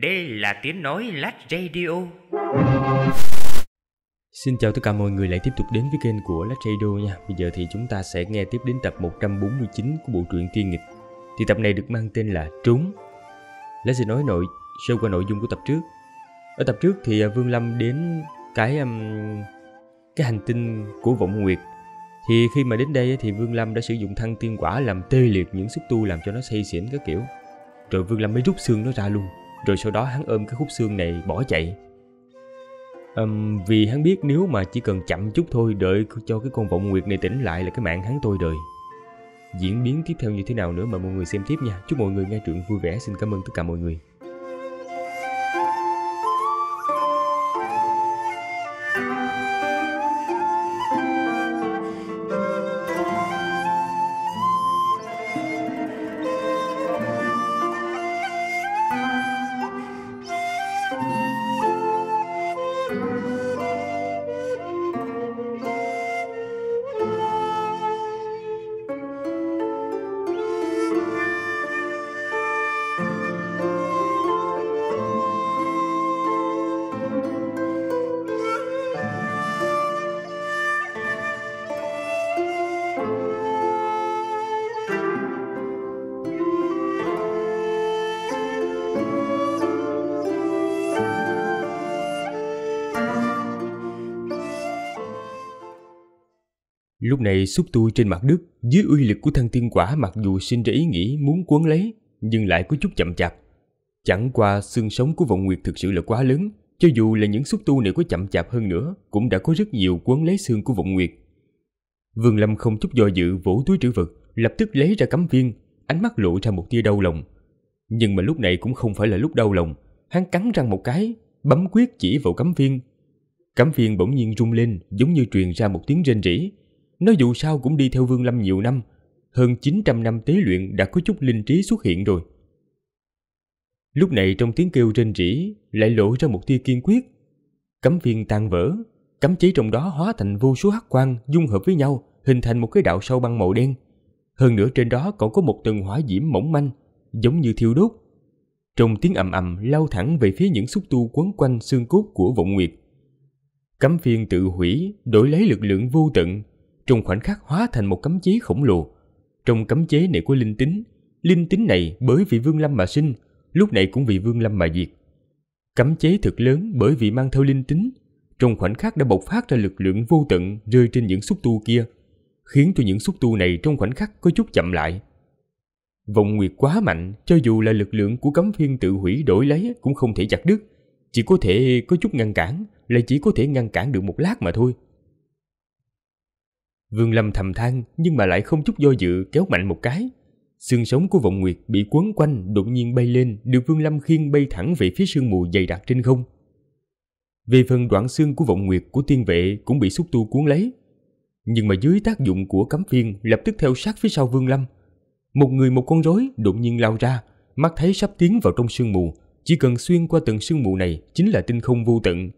Đây là tiếng nói Lát Radio. Xin chào tất cả mọi người lại tiếp tục đến với kênh của Lát Radio nha. Bây giờ thì chúng ta sẽ nghe tiếp đến tập 149 của bộ truyện thiên Nghịch. Thì tập này được mang tên là trúng Lát sẽ nói nội sơ qua nội dung của tập trước. Ở tập trước thì à, Vương Lâm đến cái um, cái hành tinh của Vọng Nguyệt. Thì khi mà đến đây thì Vương Lâm đã sử dụng thăng tiên quả làm tê liệt những xúc tu làm cho nó say xỉn các kiểu. Rồi Vương Lâm mới rút xương nó ra luôn rồi sau đó hắn ôm cái khúc xương này bỏ chạy um, vì hắn biết nếu mà chỉ cần chậm chút thôi đợi cho cái con vọng nguyệt này tỉnh lại là cái mạng hắn tôi đời diễn biến tiếp theo như thế nào nữa mà mọi người xem tiếp nha chúc mọi người nghe truyện vui vẻ xin cảm ơn tất cả mọi người Người xúc tu trên mặt đất dưới uy lực của thăng tiên quả mặc dù sinh ra ý nghĩ muốn quấn lấy nhưng lại có chút chậm chạp. Chẳng qua xương sống của vọng nguyệt thực sự là quá lớn, cho dù là những xúc tu này có chậm chạp hơn nữa cũng đã có rất nhiều quấn lấy xương của vọng nguyệt. Vương Lâm không chút do dự vỗ túi trữ vật, lập tức lấy ra cắm viên, ánh mắt lộ ra một tia đau lòng. Nhưng mà lúc này cũng không phải là lúc đau lòng, hắn cắn răng một cái, bấm quyết chỉ vào cắm viên. Cắm viên bỗng nhiên rung lên giống như truyền ra một tiếng rên rỉ, nó dù sao cũng đi theo Vương Lâm nhiều năm, hơn 900 năm tế luyện đã có chút linh trí xuất hiện rồi. Lúc này trong tiếng kêu rên rỉ lại lộ ra một tia kiên quyết. Cấm viên tan vỡ, cấm chế trong đó hóa thành vô số hắc quang dung hợp với nhau, hình thành một cái đạo sâu băng màu đen. Hơn nữa trên đó còn có một tầng hỏa diễm mỏng manh, giống như thiêu đốt. Trong tiếng ầm ầm lao thẳng về phía những xúc tu quấn quanh xương cốt của vọng nguyệt. Cấm phiên tự hủy, đổi lấy lực lượng vô tận trong khoảnh khắc hóa thành một cấm chế khổng lồ. Trong cấm chế này có linh tính, linh tính này bởi vì Vương Lâm mà sinh, lúc này cũng vì Vương Lâm mà diệt. Cấm chế thực lớn bởi vì mang theo linh tính, trong khoảnh khắc đã bộc phát ra lực lượng vô tận rơi trên những xúc tu kia, khiến cho những xúc tu này trong khoảnh khắc có chút chậm lại. Vọng nguyệt quá mạnh, cho dù là lực lượng của cấm phiên tự hủy đổi lấy cũng không thể chặt đứt, chỉ có thể có chút ngăn cản, lại chỉ có thể ngăn cản được một lát mà thôi. Vương Lâm thầm than nhưng mà lại không chút do dự kéo mạnh một cái. Xương sống của Vọng Nguyệt bị quấn quanh đột nhiên bay lên được Vương Lâm khiêng bay thẳng về phía sương mù dày đặc trên không. Về phần đoạn xương của Vọng Nguyệt của tiên vệ cũng bị xúc tu cuốn lấy. Nhưng mà dưới tác dụng của cấm phiên lập tức theo sát phía sau Vương Lâm. Một người một con rối đột nhiên lao ra, mắt thấy sắp tiến vào trong sương mù. Chỉ cần xuyên qua tầng sương mù này chính là tinh không vô tận.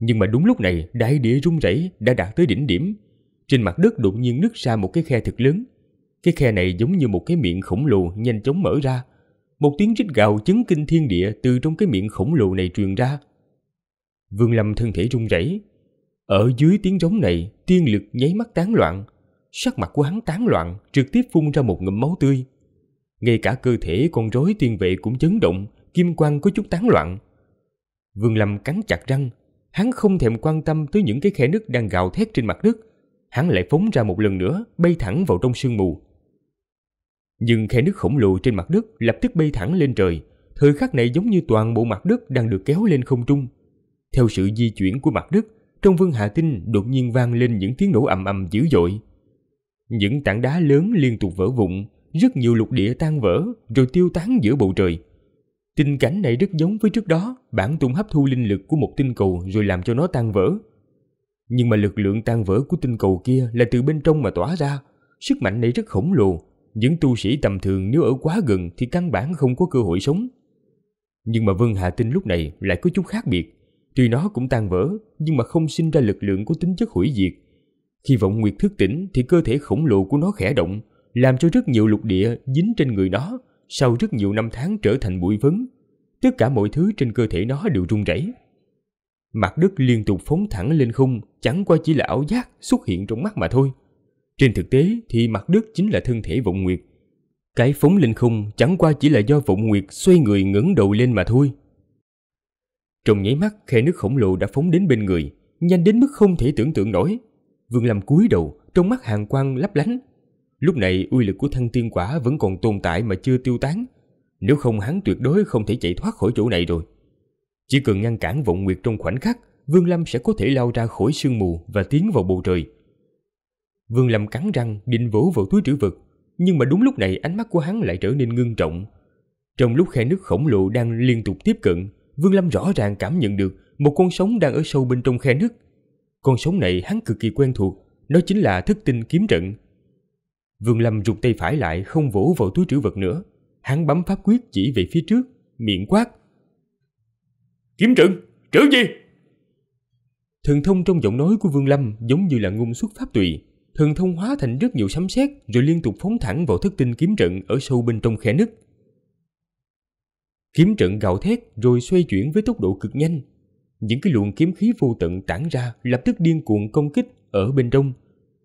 Nhưng mà đúng lúc này đại địa rung rẩy đã đạt tới đỉnh điểm trên mặt đất đột nhiên nứt ra một cái khe thật lớn. Cái khe này giống như một cái miệng khổng lồ nhanh chóng mở ra. Một tiếng rít gào chấn kinh thiên địa từ trong cái miệng khổng lồ này truyền ra. Vương Lâm thân thể run rẩy. Ở dưới tiếng rống này, tiên lực nháy mắt tán loạn. Sắc mặt của hắn tán loạn, trực tiếp phun ra một ngụm máu tươi. Ngay cả cơ thể con rối tiên vệ cũng chấn động, kim quang có chút tán loạn. Vương Lâm cắn chặt răng, hắn không thèm quan tâm tới những cái khe nứt đang gào thét trên mặt đất, hắn lại phóng ra một lần nữa bay thẳng vào trong sương mù. Nhưng khe nước khổng lồ trên mặt đất lập tức bay thẳng lên trời, thời khắc này giống như toàn bộ mặt đất đang được kéo lên không trung. Theo sự di chuyển của mặt đất, trong vương hạ tinh đột nhiên vang lên những tiếng nổ ầm ầm dữ dội. Những tảng đá lớn liên tục vỡ vụn, rất nhiều lục địa tan vỡ rồi tiêu tán giữa bầu trời. Tình cảnh này rất giống với trước đó, bản tung hấp thu linh lực của một tinh cầu rồi làm cho nó tan vỡ, nhưng mà lực lượng tan vỡ của tinh cầu kia là từ bên trong mà tỏa ra. Sức mạnh này rất khổng lồ. Những tu sĩ tầm thường nếu ở quá gần thì căn bản không có cơ hội sống. Nhưng mà Vân Hà Tinh lúc này lại có chút khác biệt. Tuy nó cũng tan vỡ, nhưng mà không sinh ra lực lượng có tính chất hủy diệt. Khi vọng nguyệt thức tỉnh thì cơ thể khổng lồ của nó khẽ động, làm cho rất nhiều lục địa dính trên người nó, sau rất nhiều năm tháng trở thành bụi phấn. Tất cả mọi thứ trên cơ thể nó đều rung rẩy. Mặt đất liên tục phóng thẳng lên không, chẳng qua chỉ là ảo giác xuất hiện trong mắt mà thôi. Trên thực tế thì mặt đất chính là thân thể vọng nguyệt. Cái phóng lên không chẳng qua chỉ là do vọng nguyệt xoay người ngẩng đầu lên mà thôi. Trong nháy mắt, khe nước khổng lồ đã phóng đến bên người, nhanh đến mức không thể tưởng tượng nổi. Vương Lâm cúi đầu, trong mắt hàng quang lấp lánh. Lúc này uy lực của Thân tiên quả vẫn còn tồn tại mà chưa tiêu tán. Nếu không hắn tuyệt đối không thể chạy thoát khỏi chỗ này rồi. Chỉ cần ngăn cản vọng nguyệt trong khoảnh khắc, Vương Lâm sẽ có thể lao ra khỏi sương mù và tiến vào bầu trời. Vương Lâm cắn răng định vỗ vào túi trữ vật, nhưng mà đúng lúc này ánh mắt của hắn lại trở nên ngưng trọng. Trong lúc khe nước khổng lồ đang liên tục tiếp cận, Vương Lâm rõ ràng cảm nhận được một con sống đang ở sâu bên trong khe nước. Con sống này hắn cực kỳ quen thuộc, đó chính là thức tinh kiếm trận. Vương Lâm rụt tay phải lại không vỗ vào túi trữ vật nữa. Hắn bấm pháp quyết chỉ về phía trước, miệng quát. Kiếm trưởng, trưởng gì? Thần thông trong giọng nói của Vương Lâm giống như là ngôn xuất pháp tùy. Thần thông hóa thành rất nhiều sấm sét rồi liên tục phóng thẳng vào thức tinh kiếm trận ở sâu bên trong khe nứt. Kiếm trận gào thét rồi xoay chuyển với tốc độ cực nhanh. Những cái luồng kiếm khí vô tận tản ra lập tức điên cuồng công kích ở bên trong.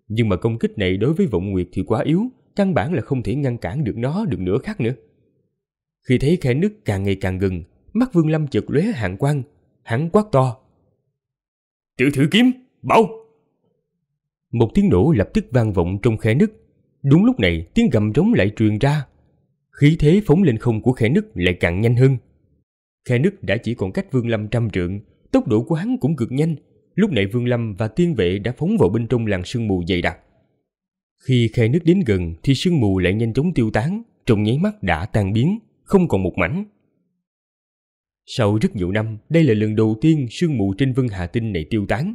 Nhưng mà công kích này đối với vọng nguyệt thì quá yếu, căn bản là không thể ngăn cản được nó được nửa khắc nữa. Khi thấy khe nứt càng ngày càng gần, mắt Vương Lâm chợt lóe hạng quang, hắn quát to. Tiểu thử kiếm, bảo! Một tiếng nổ lập tức vang vọng trong khe nứt. Đúng lúc này tiếng gầm rống lại truyền ra. Khí thế phóng lên không của khe nứt lại càng nhanh hơn. Khe nứt đã chỉ còn cách Vương Lâm trăm trượng, tốc độ của hắn cũng cực nhanh. Lúc này Vương Lâm và tiên vệ đã phóng vào bên trong làn sương mù dày đặc. Khi khe nứt đến gần thì sương mù lại nhanh chóng tiêu tán, trong nháy mắt đã tan biến, không còn một mảnh. Sau rất nhiều năm, đây là lần đầu tiên sương mù trên vân hà tinh này tiêu tán.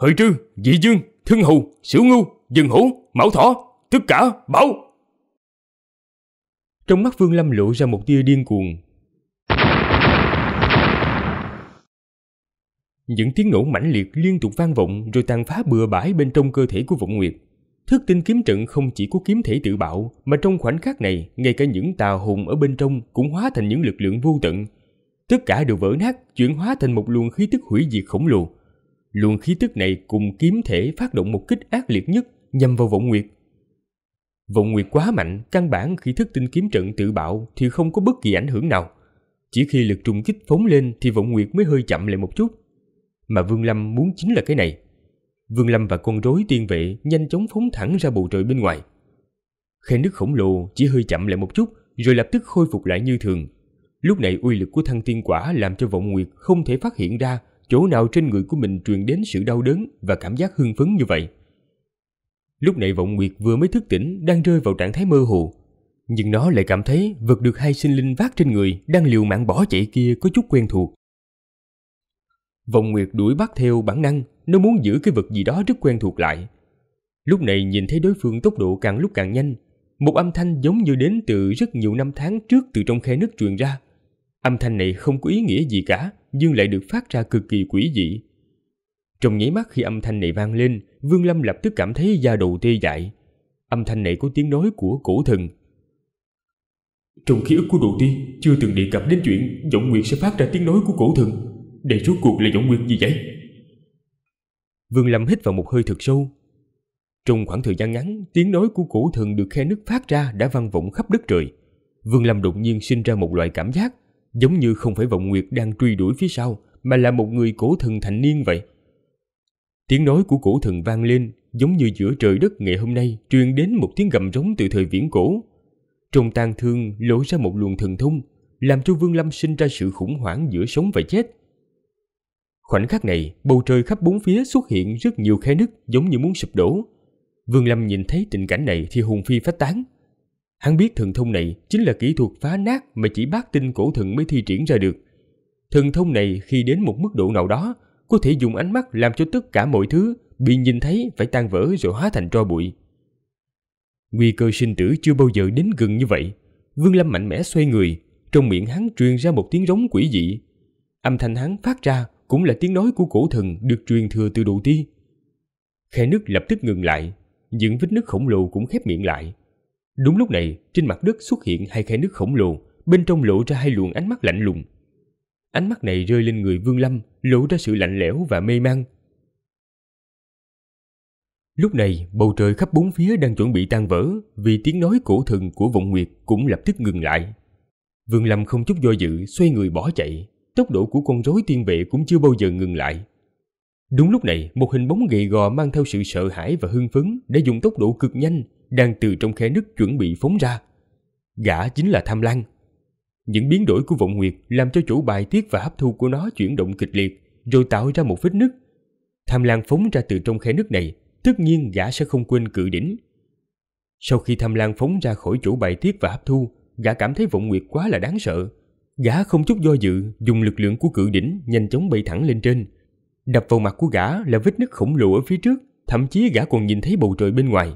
Hợi trư, dị dương, Thân hù, sửu ngu, dừng hổ, mão thỏ, tất cả, bảo! Trong mắt Vương Lâm lộ ra một tia điên cuồng. Những tiếng nổ mãnh liệt liên tục vang vọng rồi tàn phá bừa bãi bên trong cơ thể của Vọng Nguyệt thức tinh kiếm trận không chỉ có kiếm thể tự bạo, mà trong khoảnh khắc này, ngay cả những tà hùng ở bên trong cũng hóa thành những lực lượng vô tận. Tất cả đều vỡ nát, chuyển hóa thành một luồng khí tức hủy diệt khổng lồ. Luồng khí tức này cùng kiếm thể phát động một kích ác liệt nhất nhằm vào vọng nguyệt. Vọng nguyệt quá mạnh, căn bản khi thức tinh kiếm trận tự bạo thì không có bất kỳ ảnh hưởng nào. Chỉ khi lực trùng kích phóng lên thì vọng nguyệt mới hơi chậm lại một chút. Mà Vương Lâm muốn chính là cái này. Vương Lâm và con rối tiên vệ nhanh chóng phóng thẳng ra bầu trời bên ngoài. Khe nước khổng lồ chỉ hơi chậm lại một chút rồi lập tức khôi phục lại như thường. Lúc này uy lực của thăng tiên quả làm cho Vọng Nguyệt không thể phát hiện ra chỗ nào trên người của mình truyền đến sự đau đớn và cảm giác hưng phấn như vậy. Lúc này Vọng Nguyệt vừa mới thức tỉnh đang rơi vào trạng thái mơ hồ. Nhưng nó lại cảm thấy vật được hai sinh linh vác trên người đang liều mạng bỏ chạy kia có chút quen thuộc. Vọng Nguyệt đuổi bắt theo bản năng nó muốn giữ cái vật gì đó rất quen thuộc lại. Lúc này nhìn thấy đối phương tốc độ càng lúc càng nhanh, một âm thanh giống như đến từ rất nhiều năm tháng trước từ trong khe nước truyền ra. Âm thanh này không có ý nghĩa gì cả, nhưng lại được phát ra cực kỳ quỷ dị. Trong nháy mắt khi âm thanh này vang lên, Vương Lâm lập tức cảm thấy da đầu tê dại. Âm thanh này có tiếng nói của cổ thần. Trong ký ức của đồ tiên, chưa từng đề cập đến chuyện giọng nguyệt sẽ phát ra tiếng nói của cổ thần. Đây rốt cuộc là giọng nguyệt gì vậy? Vương Lâm hít vào một hơi thật sâu. Trong khoảng thời gian ngắn, tiếng nói của cổ thần được khe nứt phát ra đã vang vọng khắp đất trời. Vương Lâm đột nhiên sinh ra một loại cảm giác, giống như không phải vọng nguyệt đang truy đuổi phía sau, mà là một người cổ thần thành niên vậy. Tiếng nói của cổ thần vang lên, giống như giữa trời đất ngày hôm nay truyền đến một tiếng gầm rống từ thời viễn cổ. Trong tang thương lộ ra một luồng thần thông, làm cho Vương Lâm sinh ra sự khủng hoảng giữa sống và chết. Khoảnh khắc này, bầu trời khắp bốn phía xuất hiện rất nhiều khe nứt giống như muốn sụp đổ. Vương Lâm nhìn thấy tình cảnh này thì hùng phi phát tán. Hắn biết thần thông này chính là kỹ thuật phá nát mà chỉ bác tinh cổ thần mới thi triển ra được. Thần thông này khi đến một mức độ nào đó, có thể dùng ánh mắt làm cho tất cả mọi thứ bị nhìn thấy phải tan vỡ rồi hóa thành tro bụi. Nguy cơ sinh tử chưa bao giờ đến gần như vậy. Vương Lâm mạnh mẽ xoay người, trong miệng hắn truyền ra một tiếng rống quỷ dị. Âm thanh hắn phát ra cũng là tiếng nói của cổ thần được truyền thừa từ đồ tiên. Khe nước lập tức ngừng lại, những vết nước khổng lồ cũng khép miệng lại. Đúng lúc này, trên mặt đất xuất hiện hai khe nước khổng lồ, bên trong lộ ra hai luồng ánh mắt lạnh lùng. Ánh mắt này rơi lên người Vương Lâm, lộ ra sự lạnh lẽo và mê man. Lúc này, bầu trời khắp bốn phía đang chuẩn bị tan vỡ vì tiếng nói cổ thần của vọng nguyệt cũng lập tức ngừng lại. Vương Lâm không chút do dự xoay người bỏ chạy tốc độ của con rối tiên vệ cũng chưa bao giờ ngừng lại. Đúng lúc này, một hình bóng gầy gò mang theo sự sợ hãi và hưng phấn đã dùng tốc độ cực nhanh đang từ trong khe nứt chuẩn bị phóng ra. Gã chính là Tham Lan. Những biến đổi của vọng nguyệt làm cho chỗ bài tiết và hấp thu của nó chuyển động kịch liệt, rồi tạo ra một vết nứt. Tham Lan phóng ra từ trong khe nứt này, tất nhiên gã sẽ không quên cự đỉnh. Sau khi Tham Lan phóng ra khỏi chỗ bài tiết và hấp thu, gã cảm thấy vọng nguyệt quá là đáng sợ, Gã không chút do dự, dùng lực lượng của cự đỉnh nhanh chóng bay thẳng lên trên. Đập vào mặt của gã là vết nứt khổng lồ ở phía trước, thậm chí gã còn nhìn thấy bầu trời bên ngoài.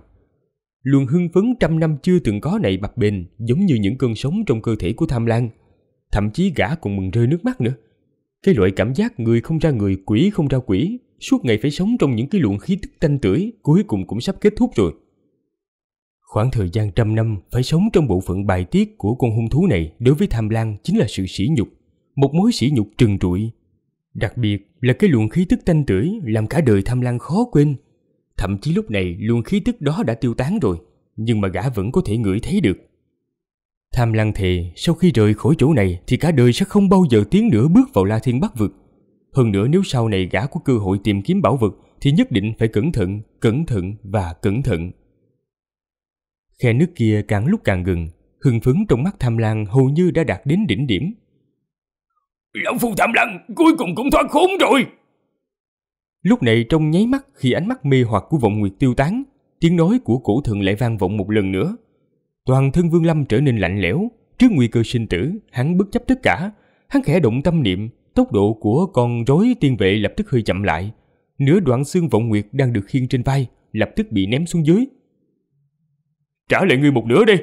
Luồng hưng phấn trăm năm chưa từng có này bập bềnh, giống như những cơn sóng trong cơ thể của Tham Lan. Thậm chí gã còn mừng rơi nước mắt nữa. Cái loại cảm giác người không ra người, quỷ không ra quỷ, suốt ngày phải sống trong những cái luồng khí tức tanh tưởi, cuối cùng cũng sắp kết thúc rồi. Khoảng thời gian trăm năm phải sống trong bộ phận bài tiết của con hung thú này đối với tham lang chính là sự sỉ nhục, một mối sỉ nhục trừng trụi. Đặc biệt là cái luồng khí tức tanh tưởi làm cả đời tham lang khó quên. Thậm chí lúc này luồng khí tức đó đã tiêu tán rồi, nhưng mà gã vẫn có thể ngửi thấy được. Tham lang thề sau khi rời khỏi chỗ này thì cả đời sẽ không bao giờ tiến nữa bước vào La Thiên Bắc Vực. Hơn nữa nếu sau này gã có cơ hội tìm kiếm bảo vật thì nhất định phải cẩn thận, cẩn thận và cẩn thận. Khe nước kia càng lúc càng gần, hưng phấn trong mắt tham lang hầu như đã đạt đến đỉnh điểm. Lão phu tham lang cuối cùng cũng thoát khốn rồi! Lúc này trong nháy mắt khi ánh mắt mê hoặc của vọng nguyệt tiêu tán, tiếng nói của cổ thượng lại vang vọng một lần nữa. Toàn thân Vương Lâm trở nên lạnh lẽo, trước nguy cơ sinh tử, hắn bất chấp tất cả, hắn khẽ động tâm niệm, tốc độ của con rối tiên vệ lập tức hơi chậm lại. Nửa đoạn xương vọng nguyệt đang được khiêng trên vai, lập tức bị ném xuống dưới trả lại ngươi một nửa đi.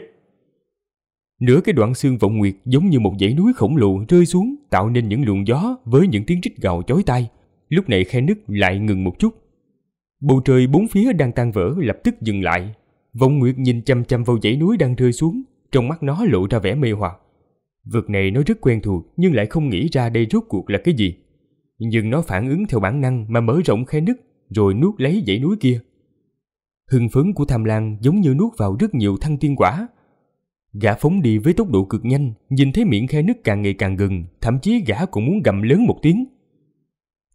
Nửa cái đoạn xương vọng nguyệt giống như một dãy núi khổng lồ rơi xuống tạo nên những luồng gió với những tiếng rít gào chói tai. Lúc này khe nứt lại ngừng một chút. Bầu trời bốn phía đang tan vỡ lập tức dừng lại. Vọng nguyệt nhìn chăm chăm vào dãy núi đang rơi xuống, trong mắt nó lộ ra vẻ mê hoặc. Vực này nó rất quen thuộc nhưng lại không nghĩ ra đây rốt cuộc là cái gì. Nhưng nó phản ứng theo bản năng mà mở rộng khe nứt rồi nuốt lấy dãy núi kia Hưng phấn của Tham lang giống như nuốt vào rất nhiều thăng tiên quả. Gã phóng đi với tốc độ cực nhanh, nhìn thấy miệng khe nứt càng ngày càng gần, thậm chí gã cũng muốn gầm lớn một tiếng.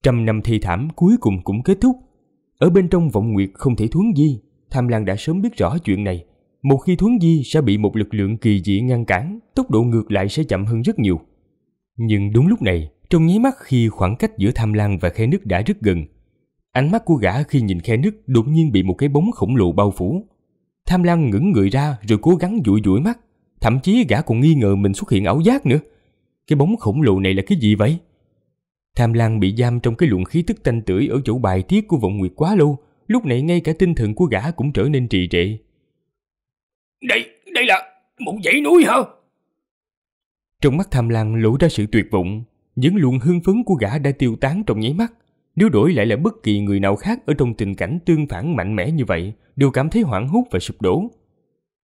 Trăm năm thi thảm cuối cùng cũng kết thúc. Ở bên trong vọng nguyệt không thể thuấn di, Tham lang đã sớm biết rõ chuyện này. Một khi thuấn di sẽ bị một lực lượng kỳ dị ngăn cản, tốc độ ngược lại sẽ chậm hơn rất nhiều. Nhưng đúng lúc này, trong nháy mắt khi khoảng cách giữa Tham lang và khe nứt đã rất gần, Ánh mắt của gã khi nhìn khe nứt đột nhiên bị một cái bóng khổng lồ bao phủ. Tham Lam ngẩng người ra rồi cố gắng dụi dụi mắt. Thậm chí gã còn nghi ngờ mình xuất hiện ảo giác nữa. Cái bóng khổng lồ này là cái gì vậy? Tham Lan bị giam trong cái luồng khí tức tanh tưởi ở chỗ bài tiết của vọng nguyệt quá lâu, lúc này ngay cả tinh thần của gã cũng trở nên trì trệ. Đây, đây là một dãy núi hả? Trong mắt Tham Lan lộ ra sự tuyệt vọng, những luồng hưng phấn của gã đã tiêu tán trong nháy mắt. Nếu đổi lại là bất kỳ người nào khác ở trong tình cảnh tương phản mạnh mẽ như vậy, đều cảm thấy hoảng hốt và sụp đổ.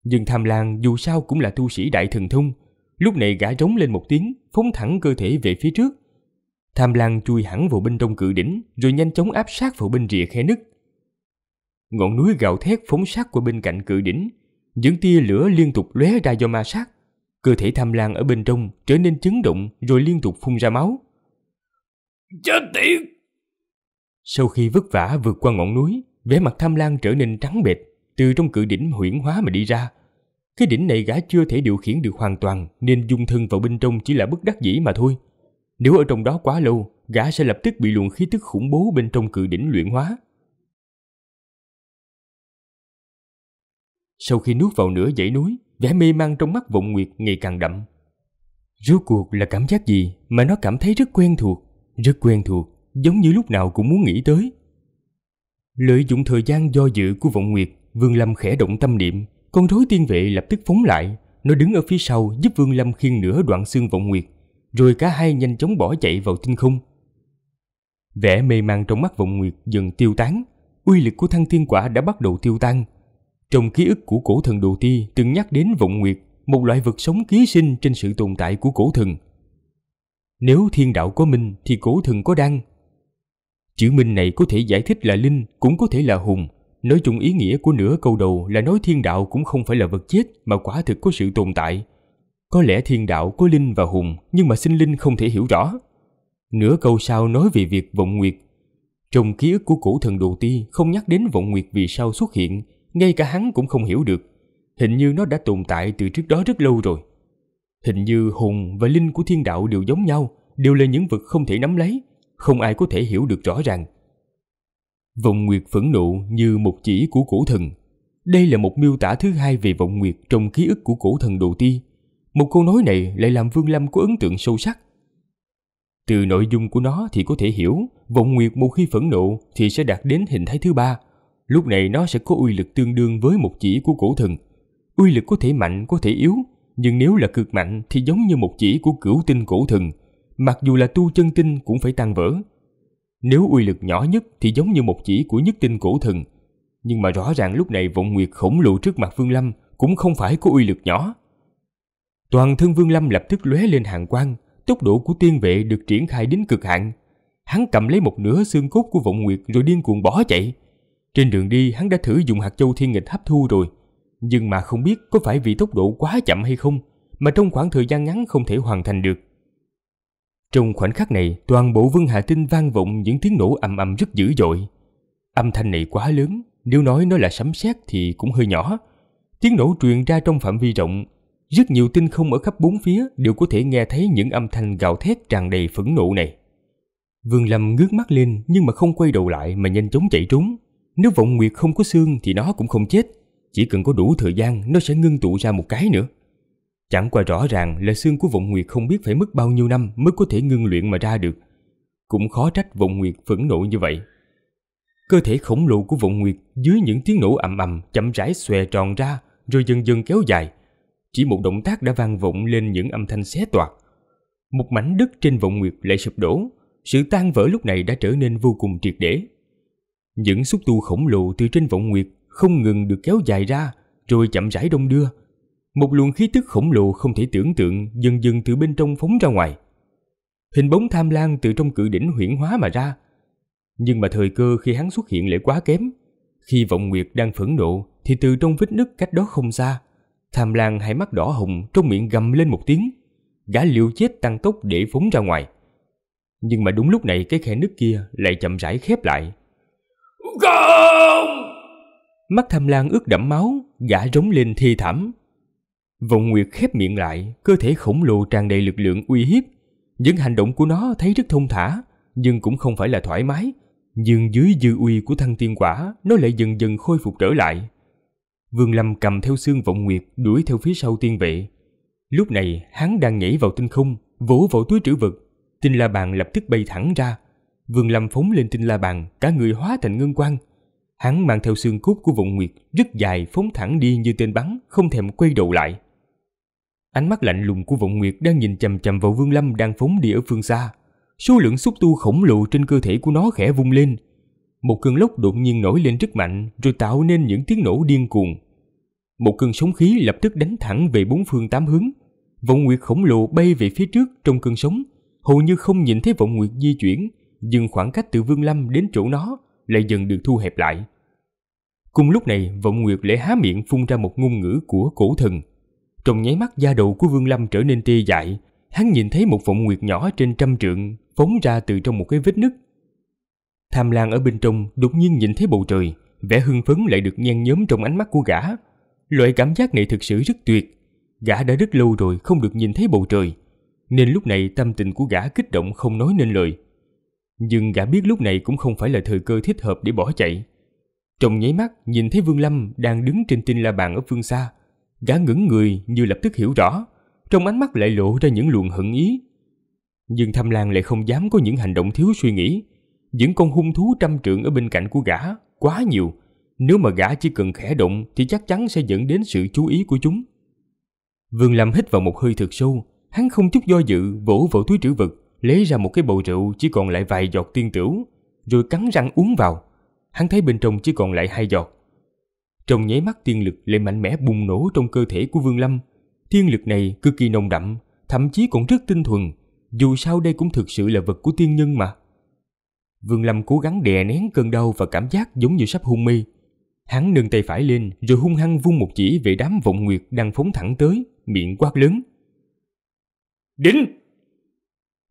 Nhưng Tham Lan dù sao cũng là tu sĩ đại thần thông, lúc này gã rống lên một tiếng, phóng thẳng cơ thể về phía trước. Tham Lan chui hẳn vào bên trong cự đỉnh, rồi nhanh chóng áp sát vào bên rìa khe nứt. Ngọn núi gào thét phóng sát qua bên cạnh cự đỉnh, những tia lửa liên tục lóe ra do ma sát. Cơ thể Tham Lan ở bên trong trở nên chấn động rồi liên tục phun ra máu. Chết tiệt! Sau khi vất vả vượt qua ngọn núi, vẻ mặt tham lang trở nên trắng bệch, từ trong cự đỉnh huyễn hóa mà đi ra. Cái đỉnh này gã chưa thể điều khiển được hoàn toàn nên dung thân vào bên trong chỉ là bất đắc dĩ mà thôi. Nếu ở trong đó quá lâu, gã sẽ lập tức bị luồng khí tức khủng bố bên trong cự đỉnh luyện hóa. Sau khi nuốt vào nửa dãy núi, vẻ mê mang trong mắt vọng nguyệt ngày càng đậm. Rốt cuộc là cảm giác gì mà nó cảm thấy rất quen thuộc, rất quen thuộc giống như lúc nào cũng muốn nghĩ tới. Lợi dụng thời gian do dự của Vọng Nguyệt, Vương Lâm khẽ động tâm niệm, con rối tiên vệ lập tức phóng lại, nó đứng ở phía sau giúp Vương Lâm khiêng nửa đoạn xương Vọng Nguyệt, rồi cả hai nhanh chóng bỏ chạy vào tinh không. Vẻ mê man trong mắt Vọng Nguyệt dần tiêu tán, uy lực của thăng thiên quả đã bắt đầu tiêu tan. Trong ký ức của cổ thần Đồ Ti từng nhắc đến Vọng Nguyệt, một loại vật sống ký sinh trên sự tồn tại của cổ thần. Nếu thiên đạo có minh thì cổ thần có đăng, Chữ Minh này có thể giải thích là Linh, cũng có thể là Hùng. Nói chung ý nghĩa của nửa câu đầu là nói thiên đạo cũng không phải là vật chết mà quả thực có sự tồn tại. Có lẽ thiên đạo có Linh và Hùng nhưng mà sinh Linh không thể hiểu rõ. Nửa câu sau nói về việc vọng nguyệt. Trong ký ức của cổ thần đồ ti không nhắc đến vọng nguyệt vì sao xuất hiện, ngay cả hắn cũng không hiểu được. Hình như nó đã tồn tại từ trước đó rất lâu rồi. Hình như Hùng và Linh của thiên đạo đều giống nhau, đều là những vật không thể nắm lấy, không ai có thể hiểu được rõ ràng. Vọng Nguyệt phẫn nộ như một chỉ của cổ thần. Đây là một miêu tả thứ hai về Vọng Nguyệt trong ký ức của cổ thần đầu tiên. Một câu nói này lại làm Vương Lâm có ấn tượng sâu sắc. Từ nội dung của nó thì có thể hiểu, Vọng Nguyệt một khi phẫn nộ thì sẽ đạt đến hình thái thứ ba. Lúc này nó sẽ có uy lực tương đương với một chỉ của cổ thần. Uy lực có thể mạnh, có thể yếu, nhưng nếu là cực mạnh thì giống như một chỉ của cửu tinh cổ thần mặc dù là tu chân tinh cũng phải tan vỡ. Nếu uy lực nhỏ nhất thì giống như một chỉ của nhất tinh cổ thần, nhưng mà rõ ràng lúc này vọng nguyệt khổng lồ trước mặt Vương Lâm cũng không phải có uy lực nhỏ. Toàn thân Vương Lâm lập tức lóe lên hàng quang, tốc độ của tiên vệ được triển khai đến cực hạn. Hắn cầm lấy một nửa xương cốt của vọng nguyệt rồi điên cuồng bỏ chạy. Trên đường đi hắn đã thử dùng hạt châu thiên nghịch hấp thu rồi, nhưng mà không biết có phải vì tốc độ quá chậm hay không mà trong khoảng thời gian ngắn không thể hoàn thành được. Trong khoảnh khắc này, toàn bộ Vương Hạ Tinh vang vọng những tiếng nổ ầm ầm rất dữ dội. Âm thanh này quá lớn, nếu nói nó là sấm sét thì cũng hơi nhỏ. Tiếng nổ truyền ra trong phạm vi rộng, rất nhiều tinh không ở khắp bốn phía đều có thể nghe thấy những âm thanh gào thét tràn đầy phẫn nộ này. Vương Lâm ngước mắt lên nhưng mà không quay đầu lại mà nhanh chóng chạy trốn. Nếu vọng nguyệt không có xương thì nó cũng không chết, chỉ cần có đủ thời gian nó sẽ ngưng tụ ra một cái nữa. Chẳng qua rõ ràng là xương của Vọng Nguyệt không biết phải mất bao nhiêu năm mới có thể ngưng luyện mà ra được. Cũng khó trách Vọng Nguyệt phẫn nộ như vậy. Cơ thể khổng lồ của Vọng Nguyệt dưới những tiếng nổ ầm ầm chậm rãi xòe tròn ra rồi dần dần kéo dài. Chỉ một động tác đã vang vọng lên những âm thanh xé toạc. Một mảnh đất trên Vọng Nguyệt lại sụp đổ. Sự tan vỡ lúc này đã trở nên vô cùng triệt để. Những xúc tu khổng lồ từ trên Vọng Nguyệt không ngừng được kéo dài ra rồi chậm rãi đông đưa một luồng khí tức khổng lồ không thể tưởng tượng dần dần từ bên trong phóng ra ngoài. Hình bóng tham lang từ trong cự đỉnh huyển hóa mà ra. Nhưng mà thời cơ khi hắn xuất hiện lại quá kém. Khi vọng nguyệt đang phẫn nộ thì từ trong vết nứt cách đó không xa, tham lang hai mắt đỏ hồng trong miệng gầm lên một tiếng. Gã liều chết tăng tốc để phóng ra ngoài. Nhưng mà đúng lúc này cái khe nứt kia lại chậm rãi khép lại. Không! Mắt tham lang ướt đẫm máu, gã rống lên thi thảm, Vọng Nguyệt khép miệng lại, cơ thể khổng lồ tràn đầy lực lượng uy hiếp. Những hành động của nó thấy rất thông thả, nhưng cũng không phải là thoải mái. Nhưng dưới dư uy của thăng tiên quả, nó lại dần dần khôi phục trở lại. Vương Lâm cầm theo xương Vọng Nguyệt đuổi theo phía sau tiên vệ. Lúc này, hắn đang nhảy vào tinh không, vỗ vào túi trữ vật. Tinh la bàn lập tức bay thẳng ra. Vương Lâm phóng lên tinh la bàn, cả người hóa thành ngân quang. Hắn mang theo xương cốt của Vọng Nguyệt, rất dài phóng thẳng đi như tên bắn, không thèm quay đầu lại. Ánh mắt lạnh lùng của Vọng Nguyệt đang nhìn chằm chằm vào Vương Lâm đang phóng đi ở phương xa. Số lượng xúc tu khổng lồ trên cơ thể của nó khẽ vung lên. Một cơn lốc đột nhiên nổi lên rất mạnh rồi tạo nên những tiếng nổ điên cuồng. Một cơn sóng khí lập tức đánh thẳng về bốn phương tám hướng. Vọng Nguyệt khổng lồ bay về phía trước trong cơn sóng, hầu như không nhìn thấy Vọng Nguyệt di chuyển, dừng khoảng cách từ Vương Lâm đến chỗ nó lại dần được thu hẹp lại. Cùng lúc này, Vọng Nguyệt lại há miệng phun ra một ngôn ngữ của cổ thần trong nháy mắt da đầu của Vương Lâm trở nên tê dại. Hắn nhìn thấy một vọng nguyệt nhỏ trên trăm trượng phóng ra từ trong một cái vết nứt. Tham Lan ở bên trong đột nhiên nhìn thấy bầu trời, vẻ hưng phấn lại được nhen nhóm trong ánh mắt của gã. Loại cảm giác này thực sự rất tuyệt. Gã đã rất lâu rồi không được nhìn thấy bầu trời, nên lúc này tâm tình của gã kích động không nói nên lời. Nhưng gã biết lúc này cũng không phải là thời cơ thích hợp để bỏ chạy. Trong nháy mắt nhìn thấy Vương Lâm đang đứng trên tinh la bàn ở phương xa, Gã ngững người như lập tức hiểu rõ, trong ánh mắt lại lộ ra những luồng hận ý. Nhưng tham lang lại không dám có những hành động thiếu suy nghĩ. Những con hung thú trăm trượng ở bên cạnh của gã quá nhiều, nếu mà gã chỉ cần khẽ động thì chắc chắn sẽ dẫn đến sự chú ý của chúng. Vương Lâm hít vào một hơi thật sâu, hắn không chút do dự vỗ vào túi trữ vật, lấy ra một cái bầu rượu chỉ còn lại vài giọt tiên tửu, rồi cắn răng uống vào. Hắn thấy bên trong chỉ còn lại hai giọt, trong nháy mắt tiên lực lại mạnh mẽ bùng nổ trong cơ thể của Vương Lâm. Tiên lực này cực kỳ nồng đậm, thậm chí còn rất tinh thuần. Dù sao đây cũng thực sự là vật của tiên nhân mà. Vương Lâm cố gắng đè nén cơn đau và cảm giác giống như sắp hôn mê. Hắn nâng tay phải lên rồi hung hăng vung một chỉ về đám vọng nguyệt đang phóng thẳng tới, miệng quát lớn. Đính!